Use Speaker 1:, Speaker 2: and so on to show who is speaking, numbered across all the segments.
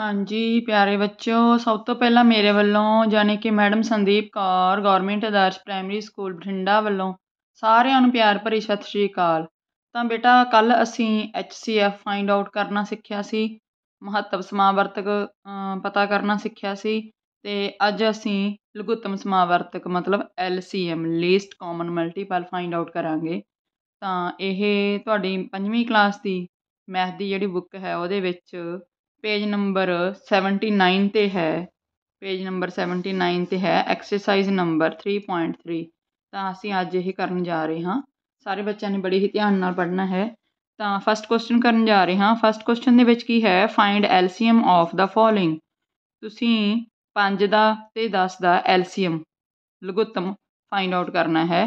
Speaker 1: ਹਾਂਜੀ ਪਿਆਰੇ ਬੱਚਿਓ ਸਭ ਤੋਂ ਪਹਿਲਾਂ ਮੇਰੇ ਵੱਲੋਂ ਜਾਨੀ ਕਿ madam Sandeep Kaur government Adarsh primary school Bathinda ਵੱਲੋਂ ਸਾਰਿਆਂ ਨੂੰ ਪਿਆਰ ਭਰੀ ਸਤਿ ਸ਼੍ਰੀ ਅਕਾਲ ਤਾਂ ਬੇਟਾ ਕੱਲ ਅਸੀਂ H C F find out ਕਰਨਾ ਸਿੱਖਿਆ ਸੀ ਮਹੱਤਵ ਸਮਾਵਰਤਕ ਪਤਾ ਕਰਨਾ ਸਿੱਖਿਆ ਸੀ ਤੇ ਅੱਜ ਅਸੀਂ ਲਘੂਤਮ ਸਮਾਵਰਤਕ ਮਤਲਬ L C M least common multiple find out ਕਰਾਂਗੇ ਤਾਂ ਇਹ ਤੁਹਾਡੀ 5ਵੀਂ ਕਲਾਸ ਦੀ ਮੈਥ ਦੀ ਜਿਹੜੀ ਬੁੱਕ ਹੈ ਉਹਦੇ ਵਿੱਚ ਪੇਜ ਨੰਬਰ ਸੈਵਨਟੀ ਨਾਈਨ 'ਤੇ ਹੈ ਪੇਜ ਨੰਬਰ ਸੈਵਨਟੀ ਨਾਈਨ 'ਤੇ ਹੈ ਐਕਸਰਸਾਈਜ਼ ਨੰਬਰ 3.3 ਪੁਆਇੰਟ ਤਾਂ ਅਸੀਂ ਅੱਜ ਇਹ ਕਰਨ ਜਾ ਰਹੇ ਹਾਂ ਸਾਰੇ ਬੱਚਿਆਂ ਨੇ ਬੜੇ ਹੀ ਧਿਆਨ ਨਾਲ ਪੜ੍ਹਨਾ ਹੈ ਤਾਂ ਫਸਟ ਕੁਐਸਚਨ ਕਰਨ ਜਾ ਰਹੇ ਹਾਂ ਫਸਟ ਕੁਐਸਚਨ ਦੇ ਵਿੱਚ ਕੀ ਹੈ find LCM of the following ਤੁਸੀਂ 5 ਦਾ ਤੇ 10 ਦਾ ਐਲਸੀਐਮ ਲਘੁੱਤਮ ਫਾਈਂਡ ਆਊਟ ਕਰਨਾ ਹੈ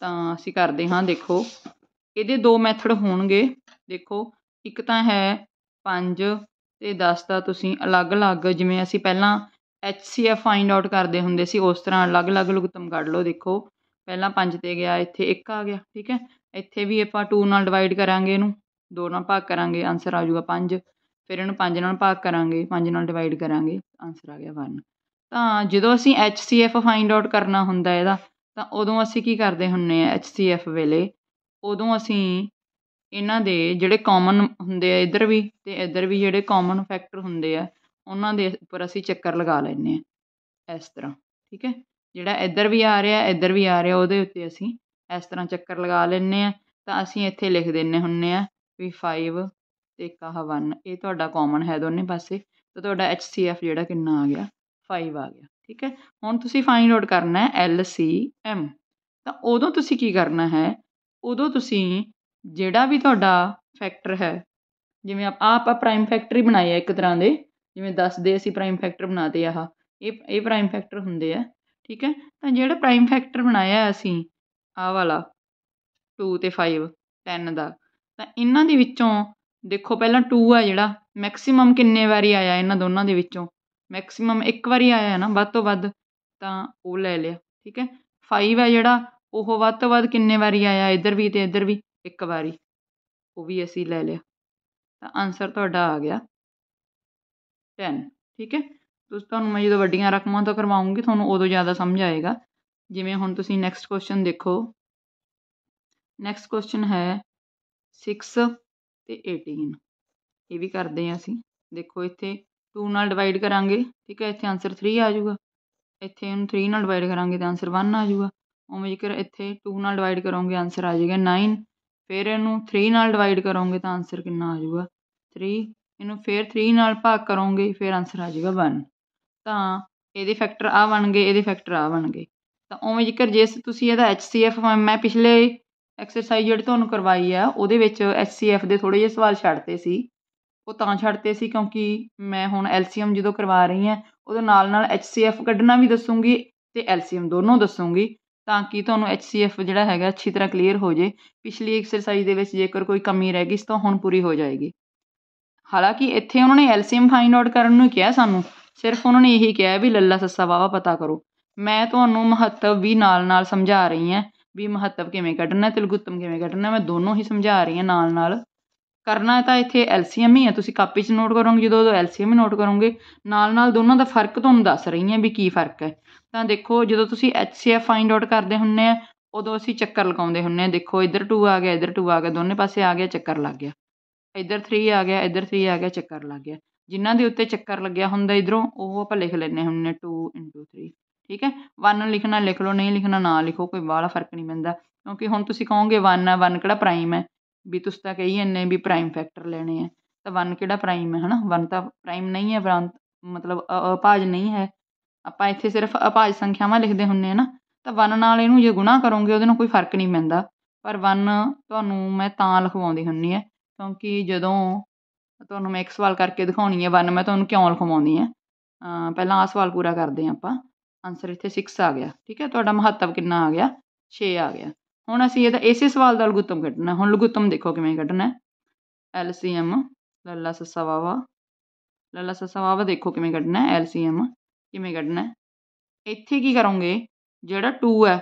Speaker 1: ਤਾਂ ਅਸੀਂ ਕਰਦੇ ਹਾਂ ਦੇਖੋ ਇਹਦੇ ਦੋ ਮੈਥਡ ਹੋਣਗੇ ਦੇਖੋ ਇੱਕ ਤਾਂ ਹੈ 5 ਤੇ ਦੱਸਦਾ ਤੁਸੀਂ ਅਲੱਗ ਅਲੱਗ ਜਿਵੇਂ ਅਸੀਂ ਪਹਿਲਾਂ HCF ਫਾਈਂਡ ਆਊਟ ਕਰਦੇ ਹੁੰਦੇ ਸੀ ਉਸ ਤਰ੍ਹਾਂ ਅਲੱਗ ਅਲੱਗ ਲੁਕਤਮ ਕੱਢ ਲਓ ਦੇਖੋ ਪਹਿਲਾਂ 5 'ਤੇ ਗਿਆ ਇੱਥੇ 1 ਆ ਗਿਆ ਠੀਕ ਹੈ ਇੱਥੇ ਵੀ ਆਪਾਂ 2 ਨਾਲ ਡਿਵਾਈਡ ਕਰਾਂਗੇ ਇਹਨੂੰ ਦੋ ਨਾਲ ਭਾਗ ਕਰਾਂਗੇ ਆਨਸਰ ਆ ਜਾਊਗਾ 5 ਫਿਰ ਇਹਨੂੰ 5 ਨਾਲ ਭਾਗ ਕਰਾਂਗੇ 5 ਨਾਲ ਡਿਵਾਈਡ ਕਰਾਂਗੇ ਆਨਸਰ ਆ ਗਿਆ 1 ਤਾਂ ਜਦੋਂ ਅਸੀਂ HCF ਫਾਈਂਡ ਆਊਟ ਕਰਨਾ ਹੁੰਦਾ ਇਹਦਾ ਤਾਂ ਉਦੋਂ ਅਸੀਂ ਕੀ ਕਰਦੇ ਹੁੰਨੇ ਆ HCF ਵੇਲੇ ਉਦੋਂ ਅਸੀਂ ਇਹਨਾਂ ਦੇ ਜਿਹੜੇ ਕੋਮਨ ਹੁੰਦੇ ਆ ਇੱਧਰ ਵੀ ਤੇ ਇੱਧਰ ਵੀ ਜਿਹੜੇ ਕੋਮਨ ਫੈਕਟਰ ਹੁੰਦੇ ਆ ਉਹਨਾਂ ਦੇ ਉੱਪਰ ਅਸੀਂ ਚੱਕਰ ਲਗਾ ਲੈਂਦੇ ਆ ਇਸ ਤਰ੍ਹਾਂ ਠੀਕ ਹੈ ਜਿਹੜਾ ਇੱਧਰ ਵੀ ਆ ਰਿਹਾ ਇੱਧਰ ਵੀ ਆ ਰਿਹਾ ਉਹਦੇ ਉੱਤੇ ਅਸੀਂ ਇਸ ਤਰ੍ਹਾਂ ਚੱਕਰ ਲਗਾ ਲੈਂਦੇ ਆ ਤਾਂ ਅਸੀਂ ਇੱਥੇ ਲਿਖ ਦਿੰਨੇ ਹੁੰਨੇ ਆ ਵੀ 5 ਤੇ ਕਾਹ ਵਨ ਇਹ ਤੁਹਾਡਾ ਕਾਮਨ ਹੈ ਦੋਨੇ ਪਾਸੇ ਤਾਂ ਤੁਹਾਡਾ ਐਚ ਸੀ ਐਫ ਜਿਹੜਾ ਕਿੰਨਾ ਆ ਗਿਆ 5 ਆ ਗਿਆ ਠੀਕ ਹੈ ਹੁਣ ਤੁਸੀਂ ਫਾਈਂਡ ਆਊਟ ਕਰਨਾ ਹੈ ਐਲ ਸੀ ਐਮ ਤਾਂ ਉਦੋਂ ਤੁਸੀਂ ਕੀ ਕਰਨਾ ਹੈ ਉਦੋਂ ਤੁਸੀਂ ਜਿਹੜਾ ਵੀ ਤੁਹਾਡਾ ਫੈਕਟਰ ਹੈ ਜਿਵੇਂ ਆਪ ਆਪਾਂ ਪ੍ਰਾਈਮ ਫੈਕਟਰ ਹੀ ਬਣਾਏ ਆ ਇੱਕ ਤਰ੍ਹਾਂ ਦੇ ਜਿਵੇਂ ਦੱਸਦੇ ਅਸੀਂ ਪ੍ਰਾਈਮ ਫੈਕਟਰ ਬਣਾਤੇ ਆਹ ਇਹ ਇਹ ਪ੍ਰਾਈਮ ਫੈਕਟਰ ਹੁੰਦੇ ਆ ਠੀਕ ਹੈ ਤਾਂ ਜਿਹੜਾ ਪ੍ਰਾਈਮ ਫੈਕਟਰ ਬਣਾਇਆ ਅਸੀਂ ਆਹ ਵਾਲਾ 2 ਤੇ 5 10 ਦਾ ਤਾਂ ਇਹਨਾਂ ਦੇ ਵਿੱਚੋਂ ਦੇਖੋ ਪਹਿਲਾਂ 2 ਆ ਜਿਹੜਾ ਮੈਕਸਿਮਮ ਕਿੰਨੇ ਵਾਰੀ ਆਇਆ ਇਹਨਾਂ ਦੋਨਾਂ ਦੇ ਵਿੱਚੋਂ ਮੈਕਸਿਮਮ ਇੱਕ ਵਾਰੀ ਆਇਆ ਹੈ ਨਾ ਵੱਧ ਤੋਂ ਵੱਧ ਤਾਂ ਉਹ ਲੈ ਲਿਆ ਠੀਕ ਹੈ 5 ਆ ਜਿਹੜਾ ਉਹ ਵੱਧ ਤੋਂ ਵੱਧ ਕਿੰਨੇ ਵਾਰੀ ਆਇਆ ਇੱਧਰ ਵੀ ਤੇ ਇੱਧਰ ਵੀ ਇੱਕ ਵਾਰੀ ਉਹ ਵੀ ਅਸੀਂ ਲੈ ਲਿਆ ਤਾਂ ਆਨਸਰ ਤੁਹਾਡਾ ਆ ਗਿਆ 10 ਠੀਕ ਹੈ ਤੁਸੀਂ ਤੁਹਾਨੂੰ ਮੈਂ ਜਦੋਂ ਵੱਡੀਆਂ ਰਕਮਾਂ ਤੋਂ ਕਰਵਾਉਂਗੀ ਤੁਹਾਨੂੰ ਉਦੋਂ ਜ਼ਿਆਦਾ ਸਮਝ ਆਏਗਾ ਜਿਵੇਂ ਹੁਣ ਤੁਸੀਂ ਨੈਕਸਟ ਕੁਐਸਚਨ ਦੇਖੋ ਨੈਕਸਟ ਕੁਐਸਚਨ ਹੈ 6 ਤੇ 18 ਇਹ ਵੀ ਕਰਦੇ ਹਾਂ ਅਸੀਂ ਦੇਖੋ ਇੱਥੇ 2 ਨਾਲ ਡਿਵਾਈਡ ਕਰਾਂਗੇ ਠੀਕ ਹੈ ਇੱਥੇ ਆਨਸਰ 3 ਆ ਜਾਊਗਾ ਇੱਥੇ ਇਹਨੂੰ 3 ਨਾਲ ਡਿਵਾਈਡ ਕਰਾਂਗੇ ਤਾਂ ਆਨਸਰ 1 ਆ ਜਾਊਗਾ ਉਵੇਂ ਜੇਕਰ ਇੱਥੇ 2 ਨਾਲ ਡਿਵਾਈਡ ਕਰੋਗੇ ਆਨਸਰ ਆ ਜਾਏਗਾ 9 ਫਿਰ ਇਹਨੂੰ 3 ਨਾਲ ਡਿਵਾਈਡ ਕਰੋਗੇ ਤਾਂ ਆਨਸਰ ਕਿੰਨਾ ਆ ਜਾਊਗਾ 3 ਇਹਨੂੰ ਫਿਰ 3 ਨਾਲ ਭਾਗ ਕਰੋਗੇ ਫਿਰ ਆਨਸਰ ਆ ਜਾਊਗਾ 1 ਤਾਂ ਇਹਦੇ ਫੈਕਟਰ ਆ ਬਣਗੇ ਇਹਦੇ ਫੈਕਟਰ ਆ ਬਣਗੇ ਤਾਂ ਉਵੇਂ ਜੇਕਰ ਜੇ ਤੁਸੀਂ ਇਹਦਾ HCF ਮੈਂ ਪਿਛਲੇ ਐਕਸਰਸਾਈਜ਼ ਜਿਹੜੀ ਤੁਹਾਨੂੰ ਕਰਵਾਈ ਆ ਉਹਦੇ ਵਿੱਚ HCF ਦੇ ਥੋੜੇ ਜਿਹੇ ਸਵਾਲ ਛੱਡਤੇ ਸੀ ਉਹ ਤਾਂ ਛੱਡਤੇ ਸੀ ਕਿਉਂਕਿ ਮੈਂ ਹੁਣ LCM ਜਦੋਂ ਕਰਵਾ ਰਹੀ ਆ ਉਹਦੇ ਨਾਲ ਨਾਲ HCF ਕੱਢਣਾ ਵੀ ਦੱਸੂਗੀ ਤੇ LCM ਦੋਨੋਂ ਦੱਸੂਗੀ ਤਾਂ ਕਿ ਤੁਹਾਨੂੰ ਐਚ ਸੀ ਐਫ ਜਿਹੜਾ ਹੈਗਾ ਅੱਛੀ ਤਰ੍ਹਾਂ ਕਲੀਅਰ ਹੋ ਜੇ ਪਿਛਲੀ ਐਕਸਰਸਾਈਜ਼ ਦੇ ਵਿੱਚ ਜੇਕਰ ਕੋਈ ਕਮੀ ਰਹਿ ਗਈ ਤਾਂ ਹੁਣ ਪੂਰੀ ਹੋ ਜਾਏਗੀ ਹਾਲਾਂਕਿ ਇੱਥੇ ਉਹਨਾਂ ਨੇ ਐਲਸੀਐਮ ਫਾਈਂਡ ਆਊਟ ਕਰਨ ਨੂੰ ਕਿਹਾ ਸਾਨੂੰ ਸਿਰਫ ਉਹਨਾਂ ਨੇ ਇਹੀ ਕਿਹਾ ਵੀ ਲੱਲਾ ਸੱਸਾ ਵਾਵਾ ਪਤਾ ਕਰੋ ਮੈਂ ਤੁਹਾਨੂੰ ਮਹੱਤਵ ਵੀ ਨਾਲ-ਨਾਲ ਸਮਝਾ ਰਹੀ ਹਾਂ ਵੀ ਮਹੱਤਵ ਕਿਵੇਂ ਕੱਢਣਾ ਤਿਲਗੁੱਤਮ ਕਿਵੇਂ ਕੱਢਣਾ ਮੈਂ ਦੋਨੋਂ ਹੀ ਸਮਝਾ ਰਹੀ ਹਾਂ ਨਾਲ-ਨਾਲ ਕਰਨਾ ਤਾਂ ਇੱਥੇ ਐਲਸੀਐਮ ਹੀ ਹੈ ਤੁਸੀਂ ਕਾਪੀ 'ਚ ਨੋਟ ਕਰੋਗੇ ਜਦੋਂ ਉਹ ਐਲਸੀਐਮ ਨੋਟ ਕਰੋਗੇ ਨਾਲ-ਨਾਲ ਦੋਨਾਂ ਦਾ ਫਰਕ ਤੁਹਾਨੂੰ ਦੱਸ ਰਹੀ ਹਾਂ ਵੀ ਕੀ ਫਰਕ ਹੈ ਤਾਂ ਦੇਖੋ ਜਦੋਂ ਤੁਸੀਂ H C F find out ਕਰਦੇ ਹੁੰਦੇ ਆ ਉਦੋਂ ਅਸੀਂ ਚੱਕਰ ਲਗਾਉਂਦੇ ਹੁੰਦੇ ਹਾਂ ਦੇਖੋ ਇੱਧਰ 2 ਆ ਗਿਆ ਇੱਧਰ 2 ਆ ਗਿਆ ਦੋਨੇ ਪਾਸੇ ਆ ਗਿਆ ਚੱਕਰ ਲੱਗ ਗਿਆ ਇੱਧਰ 3 ਆ ਗਿਆ ਇੱਧਰ 3 ਆ ਗਿਆ ਚੱਕਰ ਲੱਗ ਗਿਆ ਜਿਨ੍ਹਾਂ ਦੇ ਉੱਤੇ ਚੱਕਰ ਲੱਗਿਆ ਹੁੰਦਾ ਇੱਧਰੋਂ ਉਹ ਆਪਾਂ ਲਿਖ ਲੈਂਦੇ ਹੁੰਦੇ 2 ਇੰਟੂ 3 ਠੀਕ ਹੈ 1 ਲਿਖਣਾ ਲਿਖ ਲਓ ਨਹੀਂ ਲਿਖਣਾ ਨਾ ਲਿਖੋ ਕੋਈ ਬਾਹਲਾ ਫਰਕ ਨਹੀਂ ਪੈਂਦਾ ਕਿਉਂਕਿ ਹੁਣ ਤੁਸੀਂ ਕਹੋਗੇ 1 ਆ 1 ਕਿਹੜਾ ਪ੍ਰਾਈਮ ਹੈ ਵੀ ਤੁਸੀਂ ਤਾਂ ਕਹੀ ਜਾਂਦੇ ਵੀ ਪ੍ਰਾਈਮ ਫੈਕਟਰ ਲੈਣੇ ਆ ਤਾਂ 1 ਕਿਹੜਾ ਪ੍ਰਾਈਮ ਹੈ ਹਨਾ 1 ਤਾਂ ਪ੍ਰਾਈਮ ਨਹੀਂ ਹੈ ਮਤਲਬ ਅਪਾਜ ਨਹੀਂ ਹੈ ਆਪਾਂ ਇੱਥੇ ਸਿਰਫ ਅਭਾਜ ਸੰਖਿਆਵਾਂ ਲਿਖਦੇ ਹੁੰਦੇ ਹਾਂ ਨਾ ਤਾਂ 1 ਨਾਲ ਇਹਨੂੰ ਜੇ ਗੁਣਾ ਕਰੋਗੇ ਉਹਦੇ ਨਾਲ ਕੋਈ ਫਰਕ ਨਹੀਂ ਪੈਂਦਾ ਪਰ 1 ਤੁਹਾਨੂੰ ਮੈਂ ਤਾਂ ਲਿਖਵਾਉਂਦੀ ਹੁੰਦੀ ਹੈ ਕਿਉਂਕਿ ਜਦੋਂ ਤੁਹਾਨੂੰ ਮੈਂ ਇੱਕ ਸਵਾਲ ਕਰਕੇ ਦਿਖਾਉਣੀ ਹੈ 1 ਮੈਂ ਤੁਹਾਨੂੰ ਕਿਉਂ ਲਿਖਵਾਉਂਦੀ ਹੈ ਪਹਿਲਾਂ ਆਹ ਸਵਾਲ ਪੂਰਾ ਕਰਦੇ ਹਾਂ ਆਪਾਂ ਆਨਸਰ ਇੱਥੇ 6 ਆ ਗਿਆ ਠੀਕ ਹੈ ਤੁਹਾਡਾ ਮਹੱਤਵ ਕਿੰਨਾ ਆ ਗਿਆ 6 ਆ ਗਿਆ ਹੁਣ ਅਸੀਂ ਇਹਦਾ ਇਸੇ ਸਵਾਲ ਦਾ ਲਘੂਤਮ ਕੱਢਣਾ ਹੁਣ ਲਘੂਤਮ ਦੇਖੋ ਕਿਵੇਂ ਕੱਢਣਾ ਐਲ ਸੀ ਐਮ ਲੱਲਾ ਸਸਵਾਵਾ ਲੱਲਾ ਸਸਵਾਵਾ ਦੇਖੋ ਕਿਵੇਂ ਕੱਢਣਾ ਐਲ ਸੀ ਐਮ ਕਿਵੇਂ ਕੱਢਣਾ ਇੱਥੇ ਕੀ ਕਰੋਂਗੇ ਜਿਹੜਾ 2 ਹੈ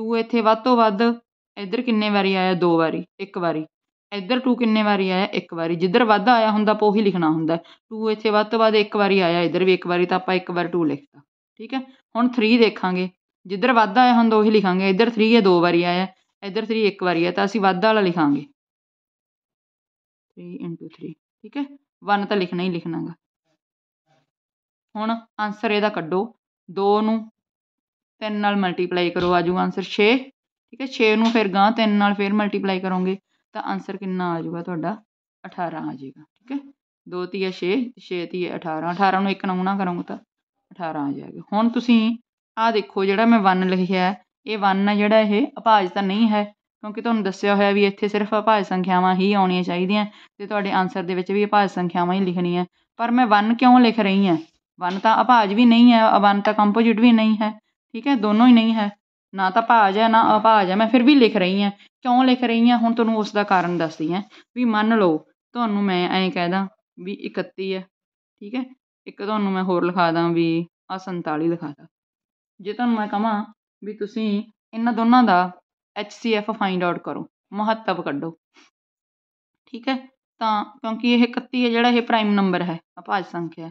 Speaker 1: 2 ਇੱਥੇ ਵੱਧ ਤੋਂ ਵੱਧ ਇੱਧਰ ਕਿੰਨੇ ਵਾਰੀ ਆਇਆ ਦੋ ਵਾਰੀ ਇੱਕ ਵਾਰੀ ਇੱਧਰ 2 ਕਿੰਨੇ ਵਾਰੀ ਆਇਆ ਇੱਕ ਵਾਰੀ ਜਿੱਧਰ ਵੱਧ ਆਇਆ ਹੁੰਦਾ ਆਪਾਂ ਉਹੀ ਲਿਖਣਾ ਹੁੰਦਾ 2 ਇੱਥੇ ਵੱਧ ਤੋਂ ਵੱਧ ਇੱਕ ਵਾਰੀ ਆਇਆ ਇੱਧਰ ਵੀ ਇੱਕ ਵਾਰੀ ਤਾਂ ਆਪਾਂ ਇੱਕ ਵਾਰ 2 ਲਿਖਤਾ ਠੀਕ ਹੈ ਹੁਣ 3 ਦੇਖਾਂਗੇ ਜਿੱਧਰ ਵੱਧ ਆਇਆ ਹੁੰਦਾ ਉਹੀ ਲਿਖਾਂਗੇ ਇੱਧਰ 3 ਹੈ ਦੋ ਵਾਰੀ ਆਇਆ ਇੱਧਰ 3 ਇੱਕ ਵਾਰੀ ਹੈ ਤਾਂ ਅਸੀਂ ਵੱਧ ਵਾਲਾ ਲਿਖਾਂਗੇ 3 3 ਠੀਕ ਹੈ 1 ਤਾਂ ਲਿਖਣਾ ਹੀ ਲਿਖਣਾਗਾ ਹੁਣ ਆਨਸਰ ਇਹਦਾ ਕੱਢੋ 2 ਨੂੰ 3 ਨਾਲ ਮਲਟੀਪਲਾਈ ਕਰੋ ਆ ਜਾਊਗਾ ਆਨਸਰ 6 ਠੀਕ ਹੈ 6 ਨੂੰ ਫਿਰ ਗਾਂ 3 ਨਾਲ ਫਿਰ ਮਲਟੀਪਲਾਈ ਕਰੋਗੇ ਤਾਂ ਆਨਸਰ ਕਿੰਨਾ ਆ ਜਾਊਗਾ ਤੁਹਾਡਾ 18 ਆ ਜਾਏਗਾ ਠੀਕ ਹੈ 2 3 6 6 3 18 18 ਨੂੰ ਇੱਕ ਨਾਲ ਗੁਣਾ ਕਰੋਗੇ ਤਾਂ 18 ਆ ਜਾਏਗਾ ਹੁਣ ਤੁਸੀਂ ਆ ਦੇਖੋ ਜਿਹੜਾ ਮੈਂ 1 ਲਿਖਿਆ ਇਹ 1 ਆ ਜਿਹੜਾ ਇਹ ਅਭਾਜਤਾ ਤਾਂ ਨਹੀਂ ਹੈ ਕਿਉਂਕਿ ਤੁਹਾਨੂੰ ਦੱਸਿਆ ਹੋਇਆ ਵੀ ਇੱਥੇ ਸਿਰਫ ਅਭਾਜ ਸੰਖਿਆਵਾਂ ਹੀ ਆਉਣੀਆਂ ਚਾਹੀਦੀਆਂ ਤੇ ਤੁਹਾਡੇ ਆਨਸਰ ਦੇ ਵਿੱਚ ਵੀ ਅਭਾਜ ਸੰਖਿਆਵਾਂ ਹੀ ਲਿਖਣੀਆਂ ਪਰ ਮੈਂ 1 ਕਿਉਂ ਲਿਖ ਰਹੀ ਹਾਂ वन ਤਾਂ अभाज्य ਵੀ ਨਹੀਂ ਹੈ वन ਤਾਂ ਕੰਪੋਜ਼ਿਟ ਵੀ ਨਹੀਂ ਹੈ ਠੀਕ ਹੈ ਦੋਨੋਂ ਹੀ ਨਹੀਂ ਹੈ ਨਾ ਤਾਂ ਭਾਜ ਹੈ ਨਾ ਅਭਾਜ ਹੈ ਮੈਂ ਫਿਰ ਵੀ ਲਿਖ ਰਹੀ ਹਾਂ ਕਿਉਂ ਲਿਖ ਰਹੀ ਹਾਂ ਹੁਣ ਤੁਹਾਨੂੰ ਉਸ ਦਾ ਕਾਰਨ ਦੱਸਦੀ ਹਾਂ ਵੀ ਮੰਨ ਲਓ ਤੁਹਾਨੂੰ ਮੈਂ ਐਂ ਕਹਿ ਦਾਂ ਵੀ ਇਕੱਤੀ ਹੈ ਠੀਕ ਹੈ ਇੱਕ ਤੁਹਾਨੂੰ ਮੈਂ ਹੋਰ ਲਿਖਾ ਦਾਂ ਵੀ ਆ 47 ਲਿਖਾ ਦਾਂ ਜੇ ਤੁਹਾਨੂੰ ਮੈਂ ਕਹਾਂ ਵੀ ਤੁਸੀਂ ਇਹਨਾਂ ਦੋਨਾਂ ਦਾ HCF ਫਾਈਂਡ ਆਊਟ ਕਰੋ ਮਹੱਤਵ ਕੱਢੋ ਠੀਕ ਹੈ ਤਾਂ ਕਿਉਂਕਿ ਇਹ 31 ਹੈ ਜਿਹੜਾ ਇਹ ਪ੍ਰਾਈਮ ਨੰਬਰ ਹੈ ਅਭਾਜ ਸੰਖਿਆ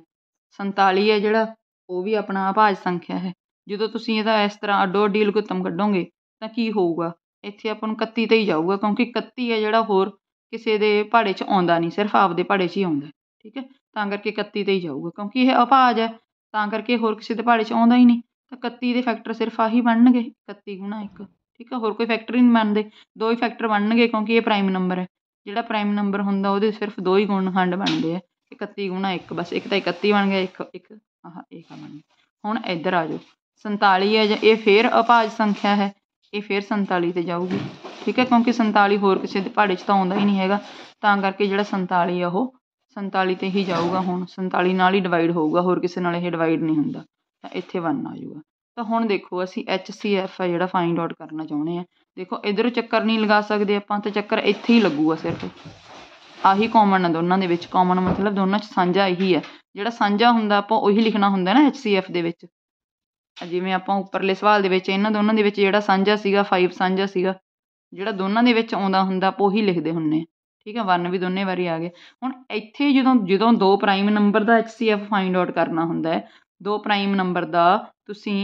Speaker 1: 47 ਹੈ ਜਿਹੜਾ ਉਹ ਵੀ ਆਪਣਾ ਅਭਾਜ ਸੰਖਿਆ ਹੈ ਜਦੋਂ ਤੁਸੀਂ ਇਹਦਾ ਇਸ ਤਰ੍ਹਾਂ ਅੱਡੋ ਅੱਡੀ ਲਘੁੱਤਮ ਕੱਢੋਗੇ ਤਾਂ ਕੀ ਹੋਊਗਾ ਇੱਥੇ ਆਪਾਂ ਨੂੰ 31 ਤੇ ਹੀ ਜਾਊਗਾ ਕਿਉਂਕਿ 31 ਹੈ ਜਿਹੜਾ ਹੋਰ ਕਿਸੇ ਦੇ ਪਹਾੜੇ 'ਚ ਆਉਂਦਾ ਨਹੀਂ ਸਿਰਫ ਆਪਦੇ ਪਹਾੜੇ 'ਚ ਹੀ ਆਉਂਦਾ ਠੀਕ ਹੈ ਤਾਂ ਕਰਕੇ 31 ਤੇ ਹੀ ਜਾਊਗਾ ਕਿਉਂਕਿ ਇਹ ਅਭਾਜ ਹੈ ਤਾਂ ਕਰਕੇ ਹੋਰ ਕਿਸੇ ਦੇ ਪਹਾੜੇ 'ਚ ਆਉਂਦਾ ਹੀ ਨਹੀਂ ਤਾਂ 31 ਦੇ ਫੈਕਟਰ ਸਿਰਫ ਆਹੀ ਬਣਨਗੇ 31 ਗੁਣਾ 1 ਠੀਕ ਹੈ ਹੋਰ ਕੋਈ ਫੈਕਟਰ ਹੀ ਨਹੀਂ ਬਣਦੇ ਦੋ ਹੀ ਫੈਕਟਰ ਬਣਨਗੇ ਕਿਉਂਕਿ ਇਹ ਪ੍ਰਾਈਮ ਨੰਬਰ ਹੈ ਜਿਹੜਾ ਪ੍ਰਾਈਮ ਨੰਬਰ ਹੁੰਦਾ ਉਹਦੇ ਸਿਰਫ ਦੋ ਹੀ ਗੁਣਖੰਡ ਬਣਦੇ ਆ ਇਕੱਤੀ ਗੁਣਾ 1 ਬਸ ਇੱਕ ਤਾਂ 31 ਬਣ ਗਿਆ ਇੱਕ ਇੱਕ ਆਹ ਇਹ ਬਣ ਗਿਆ ਹੁਣ ਇੱਧਰ ਆ ਜਾਓ 47 ਹੈ ਜਾਂ ਇਹ ਫੇਰ ਅਭਾਜ ਸੰਖਿਆ ਹੈ ਇਹ ਫੇਰ 47 ਤੇ ਜਾਊਗੀ ਠੀਕ ਹੈ ਕਿਉਂਕਿ 47 ਹੋਰ ਕਿਸੇ ਦੇ ਪਹਾੜੇ 'ਚ ਤਾਂ ਆਉਂਦਾ ਹੀ ਨਹੀਂ ਹੈਗਾ ਤਾਂ ਕਰਕੇ ਜਿਹੜਾ 47 ਆ ਉਹ 47 ਤੇ ਹੀ ਜਾਊਗਾ ਹੁਣ 47 ਨਾਲ ਹੀ ਡਿਵਾਈਡ ਹੋਊਗਾ ਹੋਰ ਕਿਸੇ ਨਾਲ ਇਹ ਡਿਵਾਈਡ ਨਹੀਂ ਹੁੰਦਾ ਤਾਂ ਇੱਥੇ 1 ਆ ਜਾਊਗਾ ਤਾਂ ਹੁਣ ਦੇਖੋ ਅਸੀਂ HCF ਆ ਜਿਹੜਾ ਫਾਈਂਡ ਆਊਟ ਕਰਨਾ ਚਾਹੁੰਦੇ ਆ ਦੇਖੋ ਇੱਧਰ ਚੱਕਰ ਨਹੀਂ ਲਗਾ ਸਕਦੇ ਆਪਾਂ ਤਾਂ ਚੱਕਰ ਇੱਥੇ ਹੀ ਲੱਗੂਗਾ ਸਿਰਫ ਆਹੀ ਕਾਮਨ ਆ ਦੋਨਾਂ ਦੇ ਵਿੱਚ ਕਾਮਨ ਮਤਲਬ ਦੋਨਾਂ 'ਚ ਸਾਂਝਾ ਇਹੀ ਹੈ ਜਿਹੜਾ ਸਾਂਝਾ ਹੁੰਦਾ ਆਪਾਂ ਉਹੀ ਲਿਖਣਾ ਹੁੰਦਾ ਨਾ HCF ਦੇ ਵਿੱਚ ਜਿਵੇਂ ਆਪਾਂ ਉੱਪਰਲੇ ਸਵਾਲ ਦੇ ਵਿੱਚ ਇਹਨਾਂ ਦੋਨਾਂ ਦੇ ਵਿੱਚ ਜਿਹੜਾ ਸਾਂਝਾ ਸੀਗਾ 5 ਸਾਂਝਾ ਸੀਗਾ ਜਿਹੜਾ ਦੋਨਾਂ ਦੇ ਵਿੱਚ ਆਉਂਦਾ ਹੁੰਦਾ ਆਪਾਂ ਉਹੀ ਲਿਖਦੇ ਹੁੰਨੇ ਠੀਕ ਹੈ 1 ਵੀ ਦੋਨੇ ਵਾਰੀ ਆ ਗਏ ਹੁਣ ਇੱਥੇ ਜਦੋਂ ਜਦੋਂ ਦੋ ਪ੍ਰਾਈਮ ਨੰਬਰ ਦਾ HCF ਫਾਈਂਡ ਆਊਟ ਕਰਨਾ ਹੁੰਦਾ ਹੈ ਦੋ ਪ੍ਰਾਈਮ ਨੰਬਰ ਦਾ ਤੁਸੀਂ